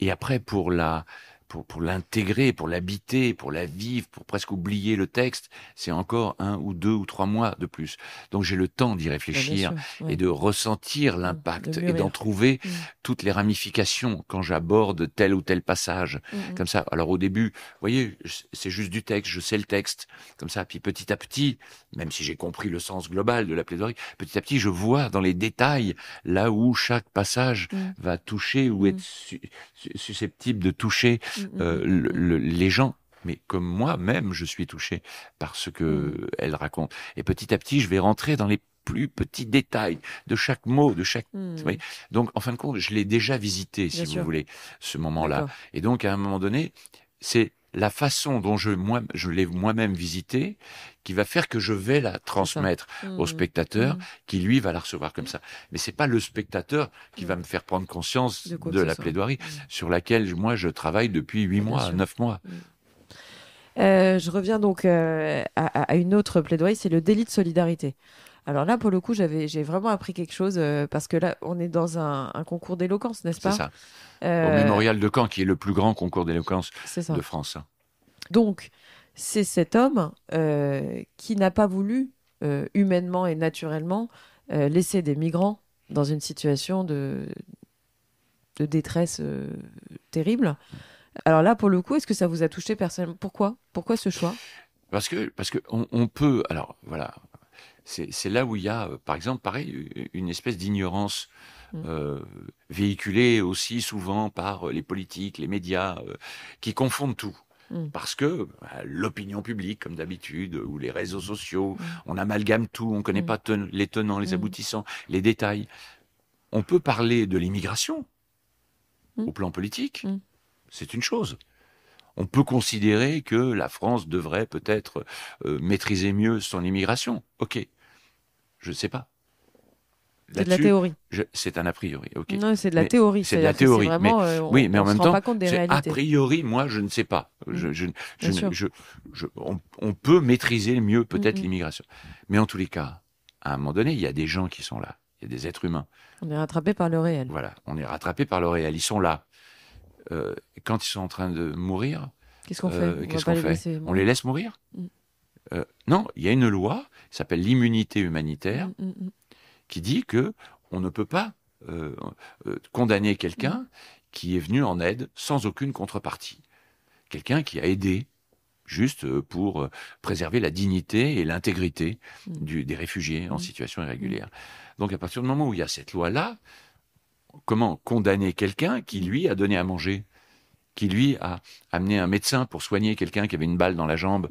et après pour la pour, pour l'intégrer, pour l'habiter, pour la vivre, pour presque oublier le texte, c'est encore un ou deux ou trois mois de plus. Donc j'ai le temps d'y bah, réfléchir et de ressentir l'impact et d'en trouver mm. toutes les ramifications quand j'aborde tel ou tel passage. Mm, mm. Comme ça. Alors au début, vous voyez, c'est juste du texte, je sais le texte. Comme ça, puis petit à petit, même si j'ai compris le sens global de la plaidoirie, petit à petit, je vois dans les détails là où chaque passage va toucher ou être susceptible de toucher euh, mm, mm, mm. les gens mais comme moi-même, je suis touché par ce que elle raconte. Et petit à petit, je vais rentrer dans les plus petits détails de chaque mot, de chaque. donc, en fin de compte, je l'ai déjà visité, si vous voulez, ce moment-là. Et donc, à un moment donné, c'est la façon dont je, l'ai moi-même visitée qui va faire que je vais la transmettre au mmh. spectateur mmh. qui lui va la recevoir comme ça. Mais c'est pas le spectateur qui va me faire prendre conscience de, la plaidoirie mmh. sur laquelle moi je travaille depuis huit mois, neuf mois. Euh, je reviens donc euh, à, une autre plaidoirie, c'est le délit de solidarité. Alors là, pour le coup, j'avais, j'ai vraiment appris quelque chose euh, parce que là, on est dans un, concours d'éloquence, n'est-ce pas C'est ça. Au euh, Mémorial de Caen, qui est le plus grand concours d'éloquence de France. Hein. Donc, c'est cet homme euh, qui n'a pas voulu, humainement et naturellement, laisser des migrants dans une situation de, détresse terrible. Alors là, pour le coup, est-ce que ça vous a touché personnellement Pourquoi Pourquoi ce choix parce que parce que on, peut alors voilà c'est là où il y a, euh, par exemple, pareil, une espèce d'ignorance mmh. euh, véhiculée aussi souvent par euh, les politiques, les médias, qui confondent tout. Mmh. Parce que bah, l'opinion publique, comme d'habitude, ou les réseaux mmh. sociaux, on amalgame tout, on ne connaît pas les tenants, les aboutissants, les détails. On peut parler de l'immigration au plan politique, c'est une chose on peut considérer que la France devrait peut-être maîtriser mieux son immigration. Ok, je ne sais pas. C'est de la théorie. C'est un a priori, ok. Non, c'est de la théorie. C'est de la théorie. mais, euh, oui, mais en même temps, rend pas compte des a priori, moi, je ne sais pas. on, peut maîtriser mieux peut-être l'immigration. Mais en tous les cas, à un moment donné, il y a des gens qui sont là. Il y a des êtres humains. On est rattrapé par le réel. Voilà, on est rattrapé par le réel. Ils sont là. Euh, quand ils sont en train de mourir, qu'est-ce qu'on euh, fait, on, les laisse mourir mm. Euh, non, il y a une loi, qui s'appelle l'immunité humanitaire, mm, mm, mm. qui dit que on ne peut pas euh, euh, condamner quelqu'un qui est venu en aide sans aucune contrepartie. Quelqu'un qui a aidé juste pour préserver la dignité et l'intégrité des réfugiés en situation irrégulière. Donc à partir du moment où il y a cette loi-là, comment condamner quelqu'un qui lui a donné à manger, qui lui a amené un médecin pour soigner quelqu'un qui avait une balle dans la jambe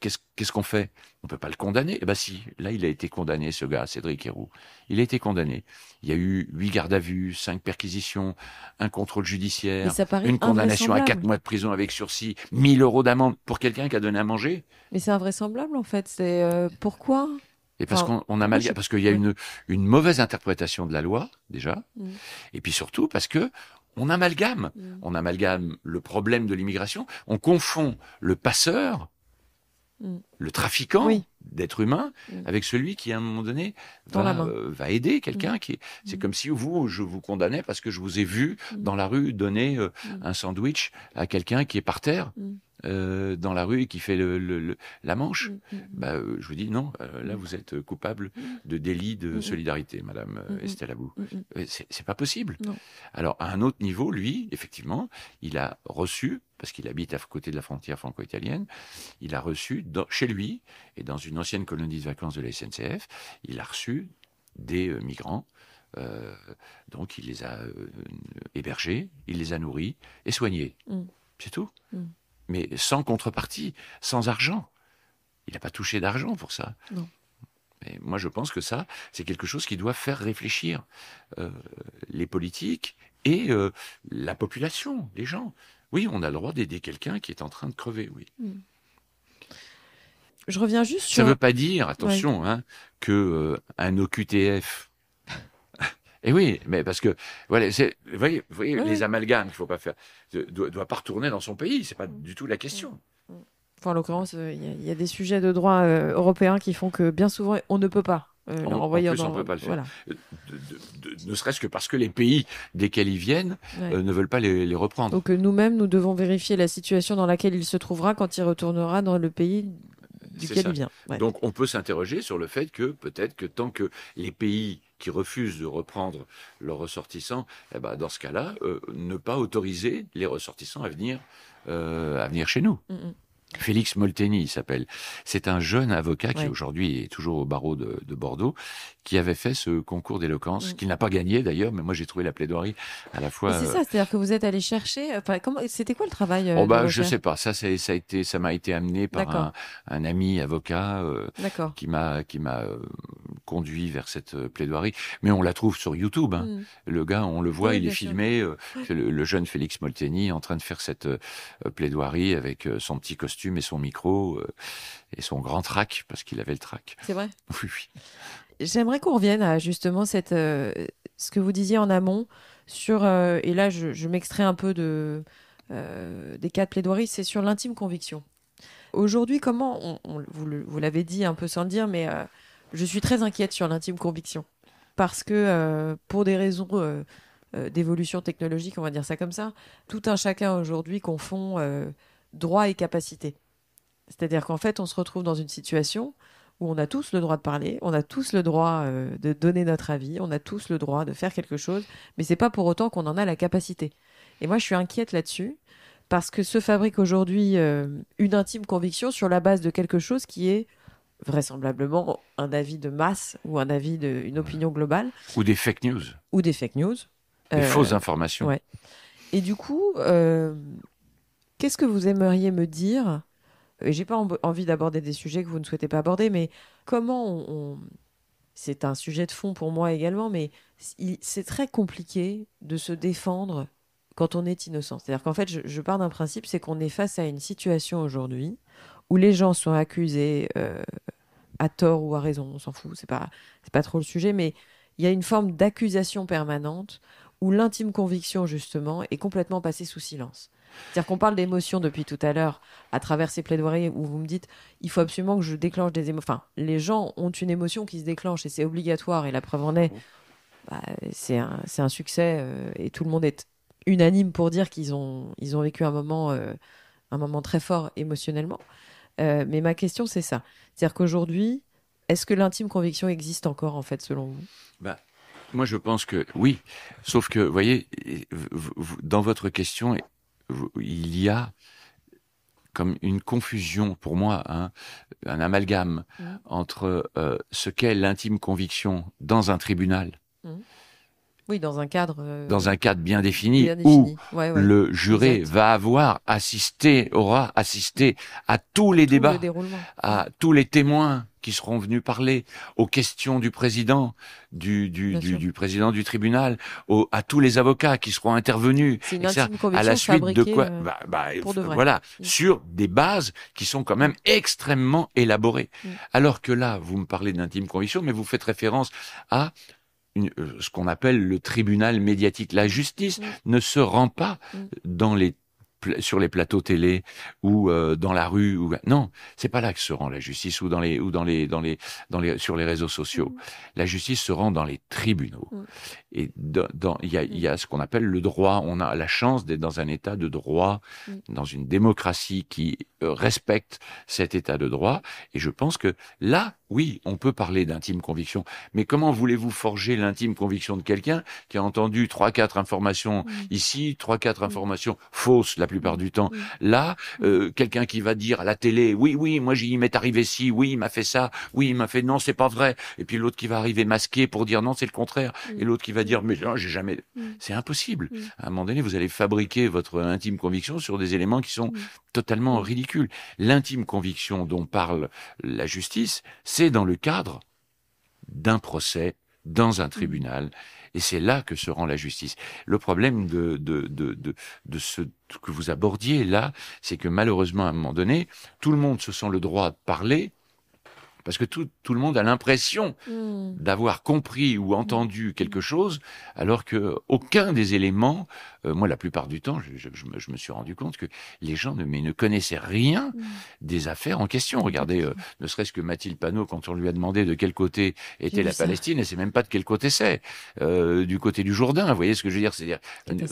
qu'est-ce qu'on fait On peut pas le condamner. Eh ben si, là, il a été condamné, ce gars, Cédric Héroux. Il a été condamné. Il y a eu huit gardes à vue, cinq perquisitions, un contrôle judiciaire, une condamnation à quatre mois de prison avec sursis, 1000 euros d'amende pour quelqu'un qui a donné à manger. Mais c'est invraisemblable, en fait. C'est euh, pourquoi et parce qu'on a mal, parce qu'il y a une, une mauvaise interprétation de la loi déjà, mm. et puis surtout parce que on amalgame, mm. on amalgame le problème de l'immigration, on confond le passeur Mm. le trafiquant d'êtres humains, mm. avec celui qui, à un moment donné, euh, va, aider quelqu'un. Mm. qui. C'est comme si vous, je vous condamnais parce que je vous ai vu dans la rue donner euh, un sandwich à quelqu'un qui est par terre. Euh, dans la rue et qui fait la manche, mm, mm, mm. Bah, euh, je vous dis non, euh, là vous êtes coupable de délit de solidarité, Madame Estelle Abou. C'est pas possible. Alors à un autre niveau, lui, effectivement, il a reçu parce qu'il habite à côté de la frontière franco-italienne, il a reçu chez lui et dans une ancienne colonie de vacances de la SNCF, il a reçu des migrants donc il les a hébergés, il les a nourris et soignés. C'est tout mais sans contrepartie, sans argent. Il n'a pas touché d'argent pour ça. moi, je pense que ça, c'est quelque chose qui doit faire réfléchir euh, les politiques et euh, la population, les gens. Oui, on a le droit d'aider quelqu'un qui est en train de crever, oui. Hmm. Je reviens juste sur... Ça ne veut pas dire, attention, hein, que euh, un OQTF et eh oui, mais parce que voilà, c'est vous voyez, les amalgames qu'il faut pas faire. doit, doit pas retourner dans son pays, c'est pas mm. du tout la question. Mm. Enfin, en l'occurrence, euh, il y, a des sujets de droit euh, européen qui font que bien souvent on ne peut pas. Euh, en plus, dans... peut pas le faire. Voilà. Euh, ne serait-ce que parce que les pays desquels ils viennent ne veulent pas les, reprendre. Donc nous-mêmes, nous devons vérifier la situation dans laquelle il se trouvera quand il retournera dans le pays duquel il vient. Donc on peut s'interroger sur le fait que peut-être que tant que les pays qui refusent de reprendre leurs ressortissants, eh ben, dans ce cas-là, euh, ne pas autoriser les ressortissants à venir, euh, à venir chez nous. Mm, mm. Félix Molteni, il s'appelle. C'est un jeune avocat qui aujourd'hui est toujours au barreau de, Bordeaux, qui avait fait ce concours d'éloquence, mm. qu'il n'a pas gagné d'ailleurs, mais moi j'ai trouvé la plaidoirie à la fois. C'est euh, ça, c'est-à-dire que vous êtes allé chercher. Euh, c'était quoi le travail euh, oh, bah, Je bah, Je sais pas. Ça, ça a été, ça m'a été amené par un, ami avocat qui m'a qui m'a conduit vers cette plaidoirie. Mais on la trouve sur YouTube. Hein. Mm. Le gars, on le voit, il est filmé. le, le, jeune Félix Molteni en train de faire cette plaidoirie avec son petit costume mais son micro euh, et son grand trac, parce qu'il avait le trac. C'est vrai J'aimerais qu'on revienne à justement cette, euh, ce que vous disiez en amont sur, euh, et là je, m'extrais un peu de, des quatre plaidoiries, c'est sur l'intime conviction. Aujourd'hui, comment, on, vous l'avez dit un peu sans le dire, mais je suis très inquiète sur l'intime conviction. Parce que pour des raisons d'évolution technologique, on va dire ça comme ça, tout un chacun aujourd'hui confond droit et capacités. C'est-à-dire qu'en fait, on se retrouve dans une situation où on a tous le droit de parler, on a tous le droit euh, de donner notre avis, on a tous le droit de faire quelque chose, mais c'est pas pour autant qu'on en a la capacité. Et moi, je suis inquiète là-dessus parce que se fabrique aujourd'hui euh, une intime conviction sur la base de quelque chose qui est vraisemblablement un avis de masse ou un avis d'une opinion globale. Ou des fake news. Ou des fake news. Des euh, fausses informations. Et du coup, Qu'est-ce que vous aimeriez me dire J'ai pas envie d'aborder des sujets que vous ne souhaitez pas aborder, mais comment on... C'est un sujet de fond pour moi également, mais c'est très compliqué de se défendre quand on est innocent. C'est-à-dire qu'en fait, je, pars d'un principe, c'est qu'on est face à une situation aujourd'hui où les gens sont accusés euh, à tort ou à raison, on s'en fout, c'est pas, c'est pas trop le sujet, mais il y a une forme d'accusation permanente où l'intime conviction, justement, est complètement passée sous silence. C'est-à-dire qu'on parle d'émotion depuis tout à l'heure à travers ces plaidoiries où vous me dites il faut absolument que je déclenche des émotions. Enfin, les gens ont une émotion qui se déclenche et c'est obligatoire et la preuve en est, mmh. bah, c'est un, succès euh, et tout le monde est unanime pour dire qu'ils ont, ils ont vécu un moment, euh, un moment très fort émotionnellement. Euh, mais ma question, c'est ça. C'est-à-dire qu'aujourd'hui, est-ce que l'intime conviction existe encore, en fait, selon vous bah, Moi, je pense que oui. Sauf que, vous voyez, dans votre question il y a comme une confusion pour moi, hein, un amalgame mmh. entre euh, ce qu'est l'intime conviction dans un tribunal mmh. Oui, dans un cadre. Euh, dans un cadre bien défini, où le juré va avoir assisté, aura assisté à tous les débats, à tous les témoins qui seront venus parler aux questions du président, du, du, président du tribunal, à tous les avocats qui seront intervenus, à la suite de quoi, euh, bah, bah, euh, voilà, mm. sur des bases qui sont quand même extrêmement élaborées. Mm. Alors que là, vous me parlez d'intime conviction, mais vous faites référence à euh, ce qu'on appelle le tribunal médiatique. La justice mm. ne se rend pas mm. dans les sur les plateaux télé ou euh, dans la rue ou non c'est pas là que se rend la justice ou dans les ou dans les dans les dans les sur les réseaux sociaux mm. la justice se rend dans les tribunaux et dans il y y a ce qu'on appelle le droit on a la chance d'être dans un état de droit dans une démocratie qui euh, respecte cet état de droit et je pense que là oui, on peut parler d'intime conviction, mais comment voulez-vous forger l'intime conviction de quelqu'un qui a entendu trois quatre informations ici, trois quatre informations fausses la plupart du temps. Là, euh, quelqu'un qui va dire à la télé, oui oui, moi j'y m'est arrivé ci, oui il m'a fait ça, oui il m'a fait non c'est pas vrai, et puis l'autre qui va arriver masqué pour dire non c'est le contraire, et l'autre qui va dire mais non j'ai jamais, c'est impossible. À un moment donné, vous allez fabriquer votre intime conviction sur des éléments qui sont totalement ridicules. L'intime conviction dont parle la justice c'est dans le cadre d'un procès, dans un mmh. tribunal. Et c'est là que se rend la justice. Le problème de, de, ce que vous abordiez là, c'est que malheureusement, à un moment donné, tout le monde se sent le droit de parler, parce que tout, le monde a l'impression mmh. d'avoir compris ou entendu mmh. quelque chose, alors que aucun des éléments euh, moi, la plupart du temps, je, je, me, suis rendu compte que les gens ne, mais ne connaissaient rien mm. des affaires en question. Regardez, euh, ne serait-ce que Mathilde Panot, quand on lui a demandé de quel côté était la Palestine, elle sait même pas de quel côté c'est. Euh, du côté du Jourdain, vous voyez ce que je veux dire C'est-à-dire,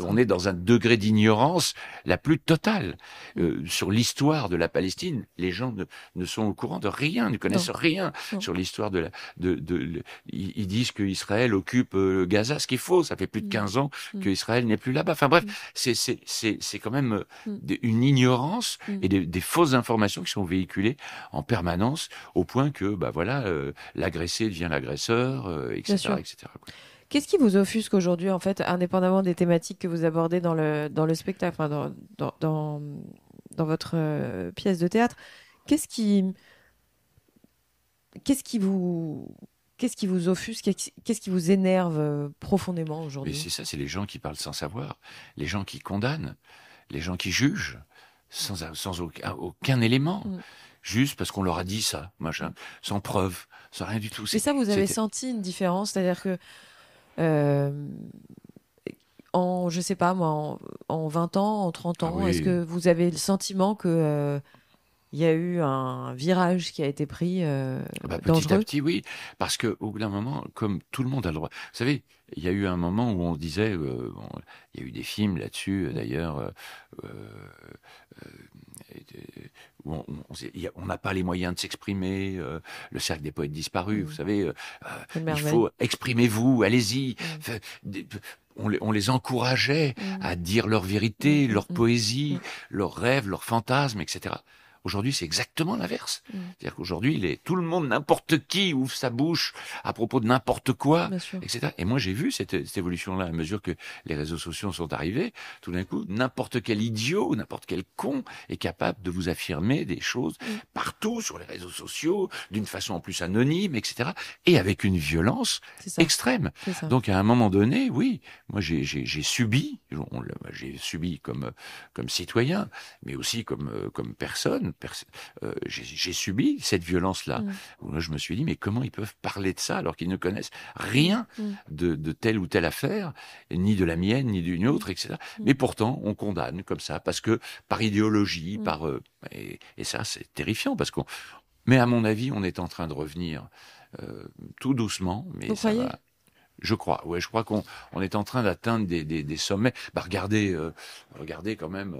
on est dans un degré d'ignorance la plus totale mm. sur l'histoire de la Palestine. Les gens ne, ne, sont au courant de rien, ne connaissent rien sur l'histoire de la. De, de, ils, disent qu'Israël occupe Gaza, ce qui est faux. Ça fait plus de 15 mm. ans qu'Israël n'est plus là-bas bref, mmh. c'est c'est quand même euh, mmh. une ignorance mmh. et des, fausses informations qui sont véhiculées en permanence au point que bah voilà euh, l'agressé devient l'agresseur, euh, etc., Qu'est-ce qui vous offusque aujourd'hui, en fait, indépendamment des thématiques que vous abordez dans le, dans le spectacle, dans, dans, dans, votre pièce de théâtre Qu'est-ce qui. Qu'est-ce qui vous. Qu'est-ce qui vous offusque Qu'est-ce qui vous énerve euh, profondément aujourd'hui C'est ça, c'est les gens qui parlent sans savoir, les gens qui condamnent, les gens qui jugent sans, sans ah, aucun, élément. Mm. Juste parce qu'on leur a dit ça, machin, sans preuve, sans rien du tout. Et ça, vous avez senti une différence C'est-à-dire que, je euh, en, je sais pas moi, en, 20 ans, en 30 ah ans, est-ce que vous avez le sentiment que euh, il y a eu un virage qui a été pris euh, ah bah, Petit à petit, oui, parce que au bout d'un moment, comme tout le monde a le droit, vous savez, il y a eu un moment où on disait, euh, bon, il y a eu des films là-dessus, euh, d'ailleurs, où on n'a pas les moyens de s'exprimer, le cercle des poètes disparu, mm. vous savez, il faut exprimez-vous, allez-y. Mm. On les, on les, encourageait mm. à dire leur vérité, leur poésie, leurs rêves, leurs fantasmes, etc. Aujourd'hui, c'est exactement l'inverse. Mm. C'est-à-dire qu'aujourd'hui, tout le monde, n'importe qui, ouvre sa bouche à propos de n'importe quoi, etc. Et moi, j'ai vu cette, évolution-là à mesure que les réseaux sociaux sont arrivés. Tout d'un coup, n'importe quel idiot, n'importe quel con est capable de vous affirmer des choses mm. partout sur les réseaux sociaux, d'une façon en plus anonyme, etc. Et avec une violence extrême. Donc, à un moment donné, oui, moi, j'ai subi, j'ai subi comme comme citoyen, mais aussi comme euh, comme personne euh, j'ai subi cette violence-là. Mm. Je me suis dit, mais comment ils peuvent parler de ça alors qu'ils ne connaissent rien mm. de, telle ou telle affaire, ni de la mienne, ni d'une autre, etc. Mm. Mais pourtant, on condamne comme ça, parce que par idéologie, par... Euh, et, ça, c'est terrifiant, parce qu'on... Mais à mon avis, on est en train de revenir euh, tout doucement, mais ça y Je crois, ouais, je crois qu'on on est en train d'atteindre des, des, sommets. Bah, regardez, regardez quand même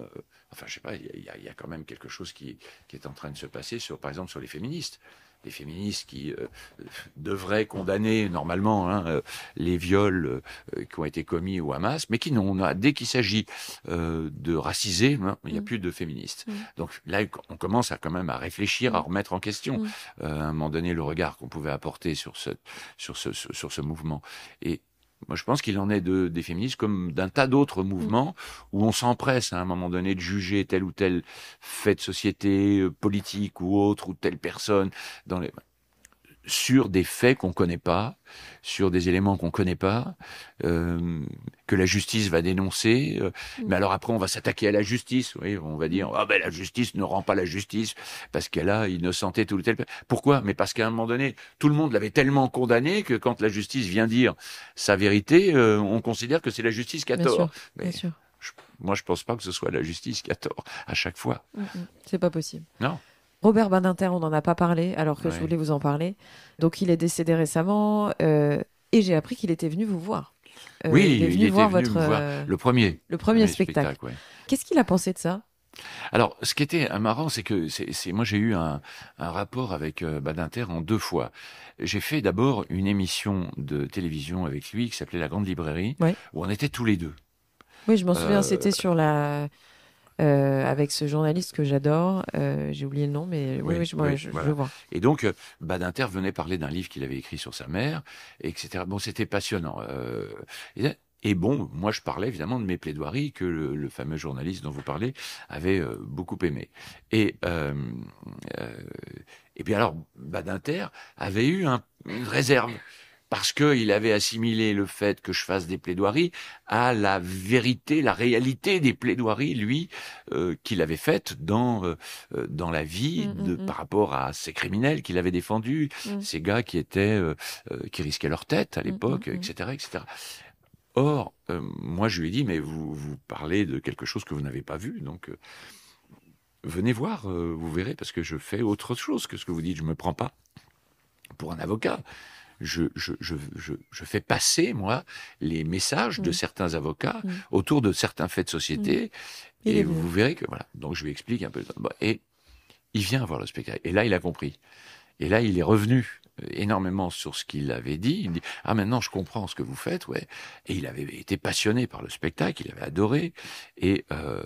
Enfin, je sais pas, il y, a quand même quelque chose qui, est en train de se passer, sur, par exemple, sur les féministes. Les féministes qui euh, euh, devraient condamner normalement hein, euh, les viols qui ont été commis au Hamas, mais qui n'ont, dès qu'il s'agit de raciser, hein, il n'y a mm. plus de féministes. Mm. Donc là, on commence à quand même à réfléchir, à mm. remettre en question à un moment donné le regard qu'on pouvait apporter sur ce, sur ce mouvement. Et moi, je pense qu'il en est de, des féministes comme d'un tas d'autres mm. mouvements où on s'empresse hein, à un moment donné de juger tel ou tel fait de société, euh, politique ou autre, ou telle personne. Dans les sur des faits qu'on ne connaît pas, sur des éléments qu'on ne connaît pas, euh, que la justice va dénoncer. Euh, mm. Mais alors après, on va s'attaquer à la justice. Oui, on va dire, ah ben la justice ne rend pas la justice parce qu'elle a innocenté tout le tel. Pourquoi Mais parce qu'à un moment donné, tout le monde l'avait tellement condamné que quand la justice vient dire sa vérité, euh, on considère que c'est la justice qui a tort. sûr. moi, je pense pas que ce soit la justice qui a tort à chaque fois. Mm, mm. c'est pas possible. Non. Robert Badinter, on n'en a pas parlé, alors que je voulais vous en parler. Donc, il est décédé récemment euh, et j'ai appris qu'il était venu vous voir. Euh, oui, il est venu, voir, euh, le premier. Le premier, spectacle. Qu'est-ce qu'il a pensé de ça alors, ce qui était marrant, c'est que c'est, moi j'ai eu un, rapport avec Badinter en deux fois. J'ai fait d'abord une émission de télévision avec lui qui s'appelait La Grande Librairie, où on était tous les deux. Oui, je m'en souviens, c'était sur la euh, avec ce journaliste que j'adore. Euh, j'ai oublié le nom, mais oui, je, vois. Et donc, euh, Badinter venait parler d'un livre qu'il avait écrit sur sa mère, etc. Bon, c'était passionnant. et, bon, moi je parlais évidemment de mes plaidoiries que le, fameux journaliste dont vous parlez avait beaucoup aimé. Et, euh, euh, et bien alors, Badinter avait eu un, une réserve parce qu'il avait assimilé le fait que je fasse des plaidoiries à la vérité, la réalité des plaidoiries, lui, euh, qu'il avait faites dans, euh, euh, dans la vie mmh, de, mmh, mmh. par rapport à ces criminels qu'il avait défendus, ces gars qui étaient, qui risquaient leur tête à l'époque, etc., etc. Or, moi, je lui ai dit, mais vous, vous parlez de quelque chose que vous n'avez pas vu, donc venez voir, vous verrez, parce que je fais autre chose que ce que vous dites, je ne me prends pas pour un avocat je, fais passer, moi, les messages de mm. certains avocats mm. autour de certains faits de société. Mm. Et, vous verrez que, voilà. Donc, je lui explique un peu. Et il vient voir le spectacle. Et là, il a compris. Et là, il est revenu euh, énormément sur ce qu'il avait dit. Il dit Ah, maintenant je comprends ce que vous faites, ouais. Et il avait été passionné par le spectacle, il avait adoré. Et euh,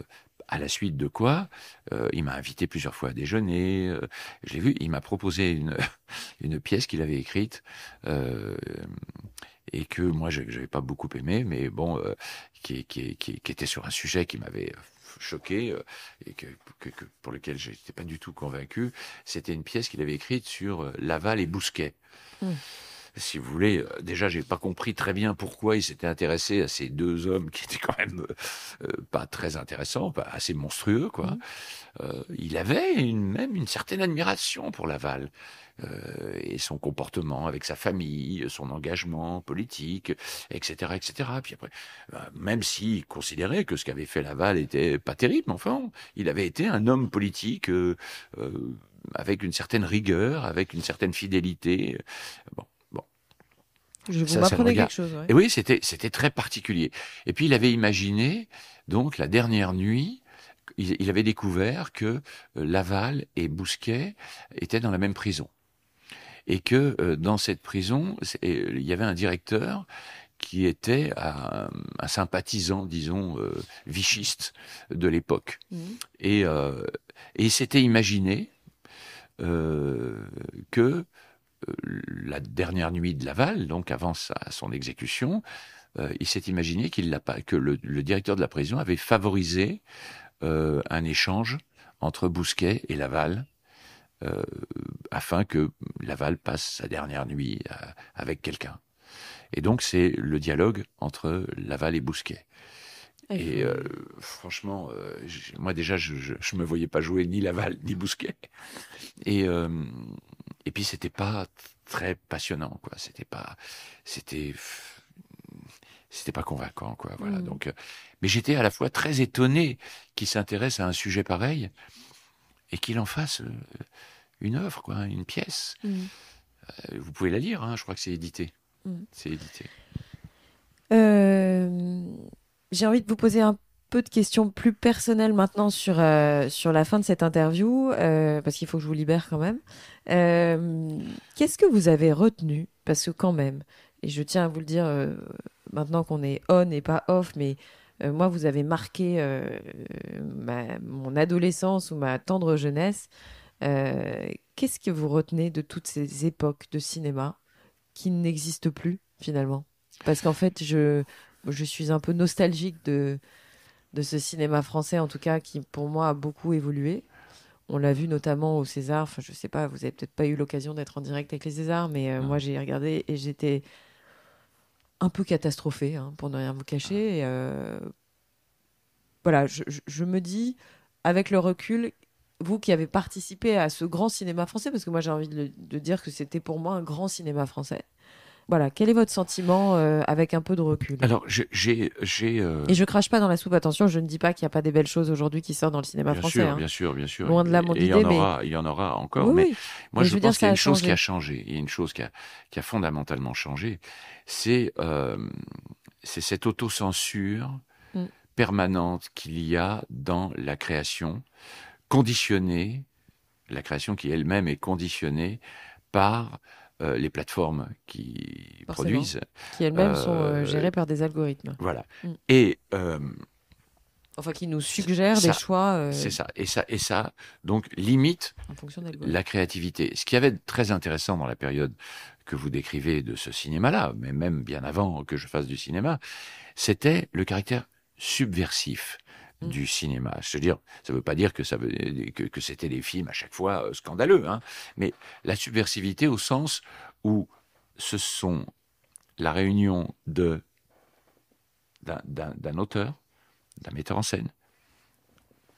à la suite de quoi, euh, il m'a invité plusieurs fois à déjeuner. Euh, l'ai vu, il m'a proposé une, une pièce qu'il avait écrite euh, et que moi, je n'avais pas beaucoup aimé, mais bon, qui, était sur un sujet qui m'avait choqué et que, pour lequel je n'étais pas du tout convaincu. C'était une pièce qu'il avait écrite sur Laval et Bousquet. Mmh si vous voulez, euh, déjà, j'ai pas compris très bien pourquoi il s'était intéressé à ces deux hommes qui étaient quand même euh, euh, pas très intéressants, pas assez monstrueux, quoi. Mmh. il avait même une certaine admiration pour Laval et son comportement avec sa famille, son engagement politique, etc., etc. Puis après, même s'il considérait que ce qu'avait fait Laval était pas terrible, enfin, il avait été un homme politique avec une certaine rigueur, avec une certaine fidélité. Bon vous m'apprenez quelque chose. Et oui, c'était très particulier. Et puis il avait imaginé donc la dernière nuit. Il, avait découvert que euh, Laval et Bousquet étaient dans la même prison et que euh, dans cette prison, euh, il y avait un directeur qui était un, sympathisant, disons, vichiste de l'époque. Mmh. Et, et il s'était imaginé que euh, la dernière nuit de Laval, donc avant sa, son exécution, euh, il s'est imaginé qu'il pas, que le, directeur de la prison avait favorisé euh, un échange entre Bousquet et Laval. afin que Laval passe sa dernière nuit avec quelqu'un. Et donc c'est le dialogue entre Laval et Bousquet. Et franchement, moi déjà, je, ne me voyais pas jouer ni Laval ni Bousquet. Et et puis c'était pas très passionnant, quoi. C'était pas, c'était, c'était pas convaincant, quoi. Voilà. Mm. Donc, euh, mais j'étais à la fois très étonné qu'il s'intéresse à un sujet pareil et qu'il en fasse euh, une œuvre, quoi, une pièce. Mm. Euh, vous pouvez la lire, hein, je crois que c'est édité. Mm. C'est édité. J'ai envie de vous poser un peu de questions plus personnelles maintenant sur, euh, sur la fin de cette interview, euh, parce qu'il faut que je vous libère quand même. Euh, qu'est-ce que vous avez retenu Parce que quand même, et je tiens à vous le dire maintenant qu'on est on et pas off, mais moi, vous avez marqué ma, mon adolescence ou ma tendre jeunesse. Qu'est-ce que vous retenez de toutes ces époques de cinéma qui n'existent plus finalement Parce qu'en fait, je, je suis un peu nostalgique de de ce cinéma français, en tout cas, qui pour moi a beaucoup évolué. On l'a vu notamment au César. Je je sais pas, vous avez peut-être pas eu l'occasion d'être en direct avec les Césars, mais euh, moi j'ai regardé et j'étais un peu catastrophée, hein, pour ne rien vous cacher. Euh, voilà, je, me dis, avec le recul, vous qui avez participé à ce grand cinéma français, parce que moi j'ai envie de dire que c'était pour moi un grand cinéma français. Voilà, quel est votre sentiment euh, avec un peu de recul Alors, j'ai. Euh, Et je crache pas dans la soupe, attention, je ne dis pas qu'il n'y a pas des belles choses aujourd'hui qui sortent dans le cinéma bien français. Sûr, hein. Bien sûr, bien sûr. de Il y, en aura, y en aura encore. mais moi, je, pense qu'il y a une chose qui a changé. Il y a une chose qui a, fondamentalement changé. C'est euh, cette autocensure mm. permanente qu'il y a dans la création, conditionnée, la création qui elle-même est conditionnée par euh, les plateformes qui produisent. Qui elles-mêmes sont euh, euh, gérées par des algorithmes. Voilà. Mm. Et. Enfin, qui nous suggèrent des choix. C'est ça. Et ça, et ça donc, limite la créativité. Ce qui avait de très intéressant dans la période que vous décrivez de ce cinéma-là, mais même bien avant que je fasse du cinéma, c'était le caractère subversif Mmh. du cinéma. C'est-à-dire, ça ne veut pas dire que, que, c'était des films à chaque fois euh, scandaleux, hein. mais la subversivité au sens où ce sont la réunion de d'un auteur, d'un metteur en scène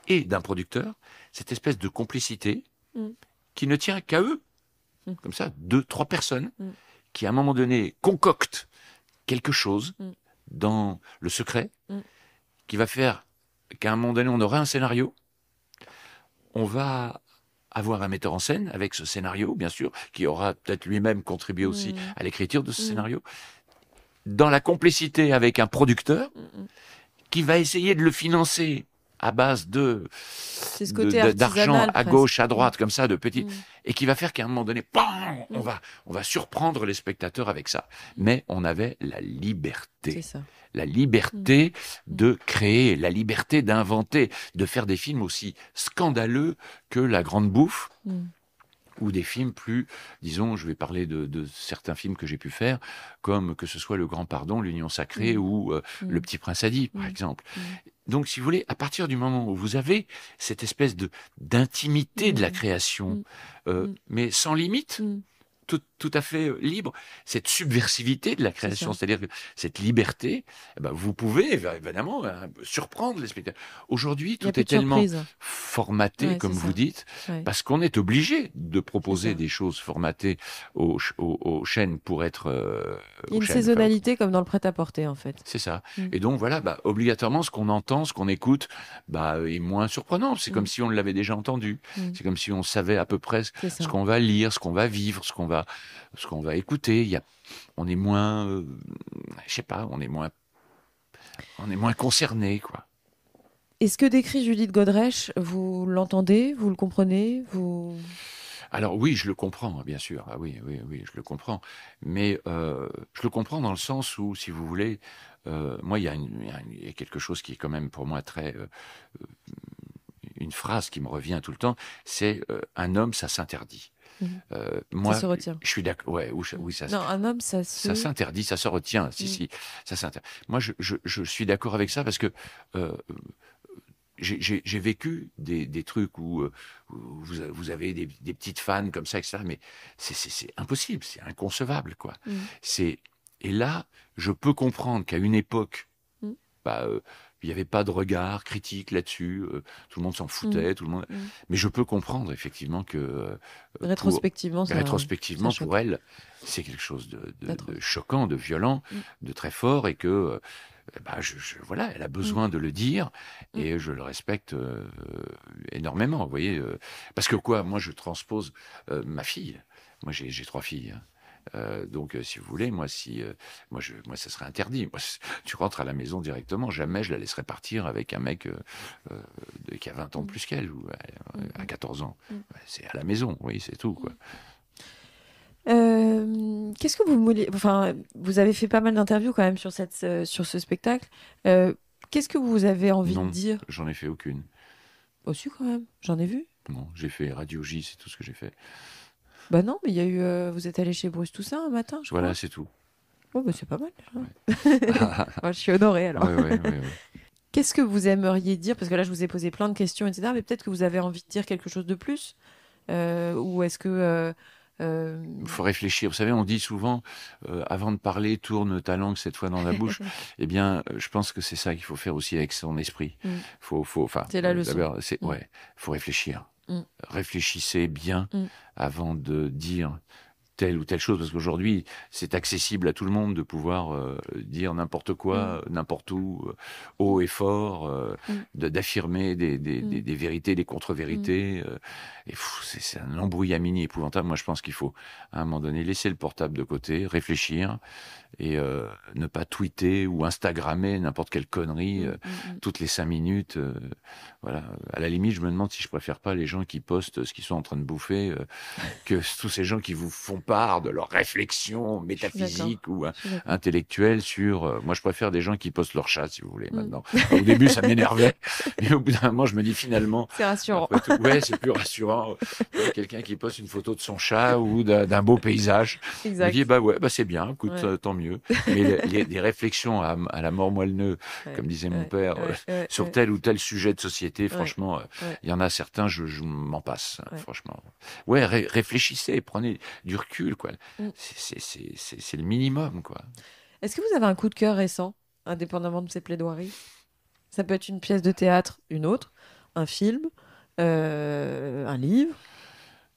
et d'un producteur, cette espèce de complicité mmh. qui ne tient qu'à eux, mmh. comme ça, deux, trois personnes qui, à un moment donné, concoctent quelque chose dans le secret qui va faire qu'à un moment donné, on aura un scénario. On va avoir un metteur en scène avec ce scénario, bien sûr, qui aura peut-être lui-même contribué aussi mm. à l'écriture de ce mm. scénario, dans la complicité avec un producteur mm, qui va essayer de le financer à base de d'argent à gauche, à droite, comme ça, de petits, mm. et qui va faire qu'à un moment donné, mm. on va on va surprendre les spectateurs avec ça. Mais on avait la liberté, la liberté mm. de créer, la liberté d'inventer, de faire des films aussi scandaleux que La Grande Bouffe. ou des films plus, disons, je vais parler de, certains films que j'ai pu faire, comme que ce soit Le Grand Pardon, L'Union Sacrée ou euh, Le Petit Prince dit, par exemple. Donc, si vous voulez, à partir du moment où vous avez cette espèce de d'intimité de la mm. création, mm. Euh, mm. mais sans limite, tout, tout, à fait euh, libre. Cette subversivité de la création, c'est-à-dire cette liberté, eh ben, vous pouvez évidemment hein, surprendre les spectateurs. Aujourd'hui, tout est tellement formaté, comme vous dites, parce qu'on est obligé de proposer des choses formatées aux, aux, chaînes pour être. Euh, une saisonnalité comme dans le prêt-à-porter, en fait. C'est ça. Mm. Et donc voilà, bah, obligatoirement, ce qu'on entend, ce qu'on écoute, bah, est moins surprenant. C'est mm. comme si on l'avait déjà entendu. Mm. C'est comme si on savait à peu près ce qu'on va lire, ce qu'on va vivre, ce qu'on va ce qu'on va écouter. on est moins, euh, je sais pas, on est moins, on est moins concerné, quoi. Est-ce que décrit Judith Godrèche, vous l'entendez, vous le comprenez, vous Alors oui, je le comprends, hein, bien sûr. Ah oui, oui, oui, je le comprends. Mais euh, je le comprends dans le sens où, si vous voulez, euh, moi, il y, a quelque chose qui est quand même pour moi très une phrase qui me revient tout le temps, c'est un homme, ça s'interdit. Euh, moi, ça se retient. Je suis d'accord. Ouais, oui, ça. Non, un homme, ça Ça s'interdit, ça se retient. Si, mm. si, ça s'interdit. Moi, je, je, suis d'accord avec ça parce que. Euh, j'ai vécu des, des, trucs où, euh, vous, vous, avez des, petites fans comme ça, etc. Mais c'est impossible, c'est inconcevable, quoi. Mm. et là, je peux comprendre qu'à une époque, mm. bah, il n'y avait pas de regard critique là-dessus. Euh, tout le monde s'en mmh. foutait. Tout le monde. Mmh. Mais je peux comprendre effectivement que rétrospectivement, euh, pour, rétrospectivement pour elle, c'est quelque chose de, choquant, de violent, mmh. de très fort, et que bah, je, voilà, elle a besoin de le dire, et je le respecte énormément. Vous voyez, parce que quoi, moi je transpose ma fille. Moi j'ai trois filles. Hein. Euh, donc, euh, si vous voulez, moi, si, euh, moi, je, moi, ça serait interdit. tu rentres à la maison directement. Jamais je la laisserais partir avec un mec qui a 20 ans mm. plus qu'elle ou mm. à 14 ans. Mm. C'est à la maison, oui, c'est tout, quoi. qu'est-ce que vous voulez Enfin, vous avez fait pas mal d'interviews quand même sur cette, sur ce spectacle. qu'est-ce que vous avez envie de dire J'en ai fait aucune. Aussi quand même. J'en ai vu. Non, j'ai fait Radio J, c'est tout ce que j'ai fait. Bah non, mais il y a eu. Euh, vous êtes allé chez Bruce Toussaint un matin, je Voilà, c'est tout. Oh, bah, c'est pas mal. Hein. je suis honoré. alors. Qu'est-ce que vous aimeriez dire Parce que là, je vous ai posé plein de questions, etc. Mais peut-être que vous avez envie de dire quelque chose de plus euh, Ou est-ce que. Il euh, faut réfléchir. Vous savez, on dit souvent, avant de parler, tourne ta langue cette fois dans la bouche. eh bien, je pense que c'est ça qu'il faut faire aussi avec son esprit. Mm. Faut, faut, enfin, C'est la leçon. C'est, mm. ouais, faut réfléchir. Réfléchissez bien mm. avant de dire telle ou telle chose, parce qu'aujourd'hui, c'est accessible à tout le monde de pouvoir euh, dire n'importe quoi, mm. euh, n'importe où, euh, haut et fort, mm. d'affirmer mm. des, vérités, des contre-vérités. et c'est un mini épouvantable. Moi, je pense qu'il faut, à un moment donné, laisser le portable de côté, réfléchir, et ne pas tweeter ou Instagrammer n'importe quelle connerie toutes les cinq minutes. voilà. À la limite, je me demande si je préfère pas les gens qui postent ce qu'ils sont en train de bouffer que tous ces gens qui vous font de leurs réflexion métaphysique ou hein, intellectuelle sur. Euh, moi, je préfère des gens qui postent leur chat, si vous voulez, mm. maintenant. au début, ça m'énervait, mais au bout d'un moment, je me dis finalement. C'est rassurant. Oui, ouais, c'est plus rassurant. Euh, quelqu'un qui poste une photo de son chat ou d'un beau paysage. Je me dis, bah ouais, bah c'est bien, écoute, euh, tant mieux. Mais les, les réflexions à, la mort moelle comme disait mon père, sur tel ou tel sujet de société, franchement, il y en a certains, je, je m'en passe, franchement ouais, réfléchissez, prenez du recul, quoi. Mm. C'est le minimum, quoi. Est-ce que vous avez un coup de cœur récent, indépendamment de ces plaidoiries Ça peut être une pièce de théâtre, une autre, un film, euh, un livre,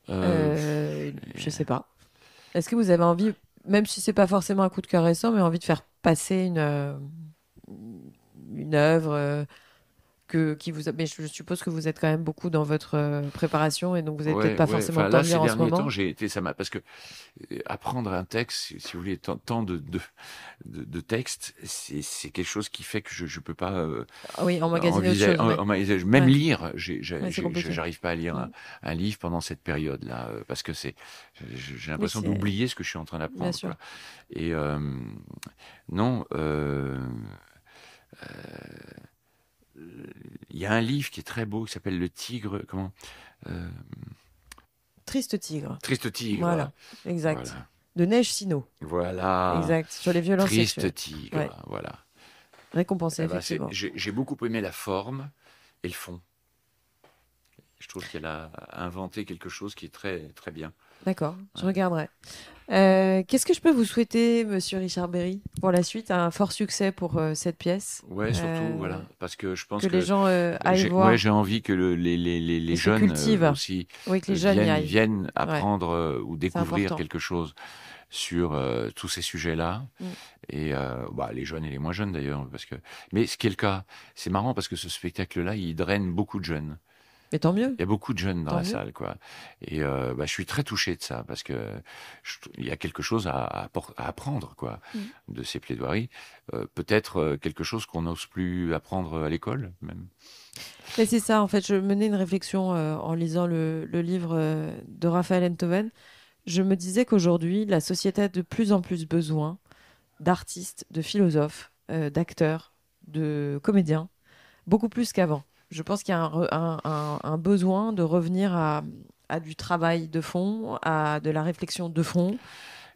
je euh, ne euh, je sais pas. Est-ce que vous avez envie, même si c'est pas forcément un coup de cœur récent, mais envie de faire passer une une œuvre que qui vous. Mais je suppose que vous êtes quand même beaucoup dans votre euh, préparation et donc vous n'êtes peut-être pas forcément enfin, là, ces en derniers ce temps, j'ai été ça parce que euh, apprendre un texte, si vous voulez, tant, de, de, de, textes, c'est quelque chose qui fait que je ne peux pas. Euh, ah oui, en, Même lire, j'arrive pas à lire un, livre pendant cette période là parce que c'est j'ai l'impression d'oublier ce que je suis en train d'apprendre. Et non il y a un livre qui est très beau qui s'appelle Le Tigre. Comment euh, Triste Tigre. Triste Tigre. Voilà, exact. De Neige Sino. Voilà. Exact. Sur les violences Triste Tigre. Voilà. Récompensé, eh ben, effectivement. J'ai beaucoup aimé la forme et le fond. Je trouve qu'elle a inventé quelque chose qui est très, très bien. D'accord, je regarderai. Euh, qu'est-ce que je peux vous souhaiter, Monsieur Richard Berry, pour la suite Un fort succès pour euh, cette pièce. Ouais, surtout, euh, voilà, parce que je pense que, les gens aillent voir. Ouais, j'ai envie que les, les, les, les jeunes aussi oui, que les jeunes viennent, apprendre ou découvrir quelque chose sur tous ces sujets-là, mm. et bah, les jeunes et les moins jeunes d'ailleurs, parce que mais ce qui est le cas, c'est marrant parce que ce spectacle-là, il draine beaucoup de jeunes. Mais tant mieux. Il y a beaucoup de jeunes dans la salle, quoi. Et euh, bah, je suis très touché de ça parce que il y a quelque chose à, apprendre, quoi, mm. de ces plaidoiries. Euh, peut-être euh, quelque chose qu'on n'ose plus apprendre à l'école, même. c'est ça, en fait, je menais une réflexion en lisant le, le livre de Raphaël Enthoven. Je me disais qu'aujourd'hui, la société a de plus en plus besoin d'artistes, de philosophes, d'acteurs, de comédiens, beaucoup plus qu'avant je pense qu'il y a un, besoin de revenir à, du travail de fond, à de la réflexion de fond.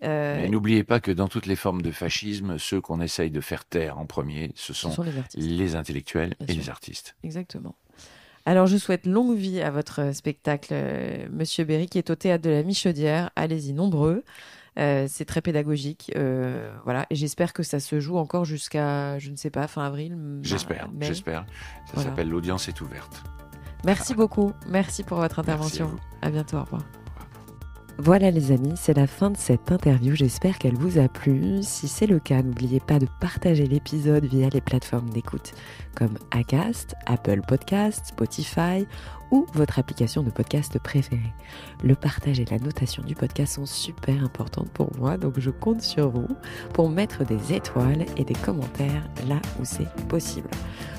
Euh... N'oubliez pas que dans toutes les formes de fascisme, ceux qu'on essaye de faire taire en premier, ce sont, les, intellectuels et les artistes. Exactement. Alors je souhaite longue vie à votre spectacle, euh, Monsieur Berry, qui est au théâtre de la Michaudière. Allez-y nombreux. Euh, c'est très pédagogique. Euh, voilà. Et j'espère que ça se joue encore jusqu'à, je ne sais pas, fin avril. J'espère, j'espère. Ça s'appelle L'audience est ouverte. Merci beaucoup. Merci pour votre intervention. À, bientôt. Au revoir. Voilà les amis, c'est la fin de cette interview, j'espère qu'elle vous a plu. Si c'est le cas, n'oubliez pas de partager l'épisode via les plateformes d'écoute comme Acast, Apple Podcast, Spotify ou votre application de podcast préférée. Le partage et la notation du podcast sont super importantes pour moi, donc je compte sur vous pour mettre des étoiles et des commentaires là où c'est possible.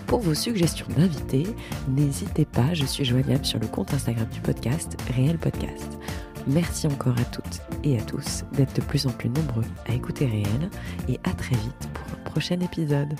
Pour vos suggestions d'invités, n'hésitez pas, je suis joignable sur le compte Instagram du podcast, Réel Podcast. Merci encore à toutes et à tous d'être de plus en plus nombreux à écouter Réel et à très vite pour un prochain épisode.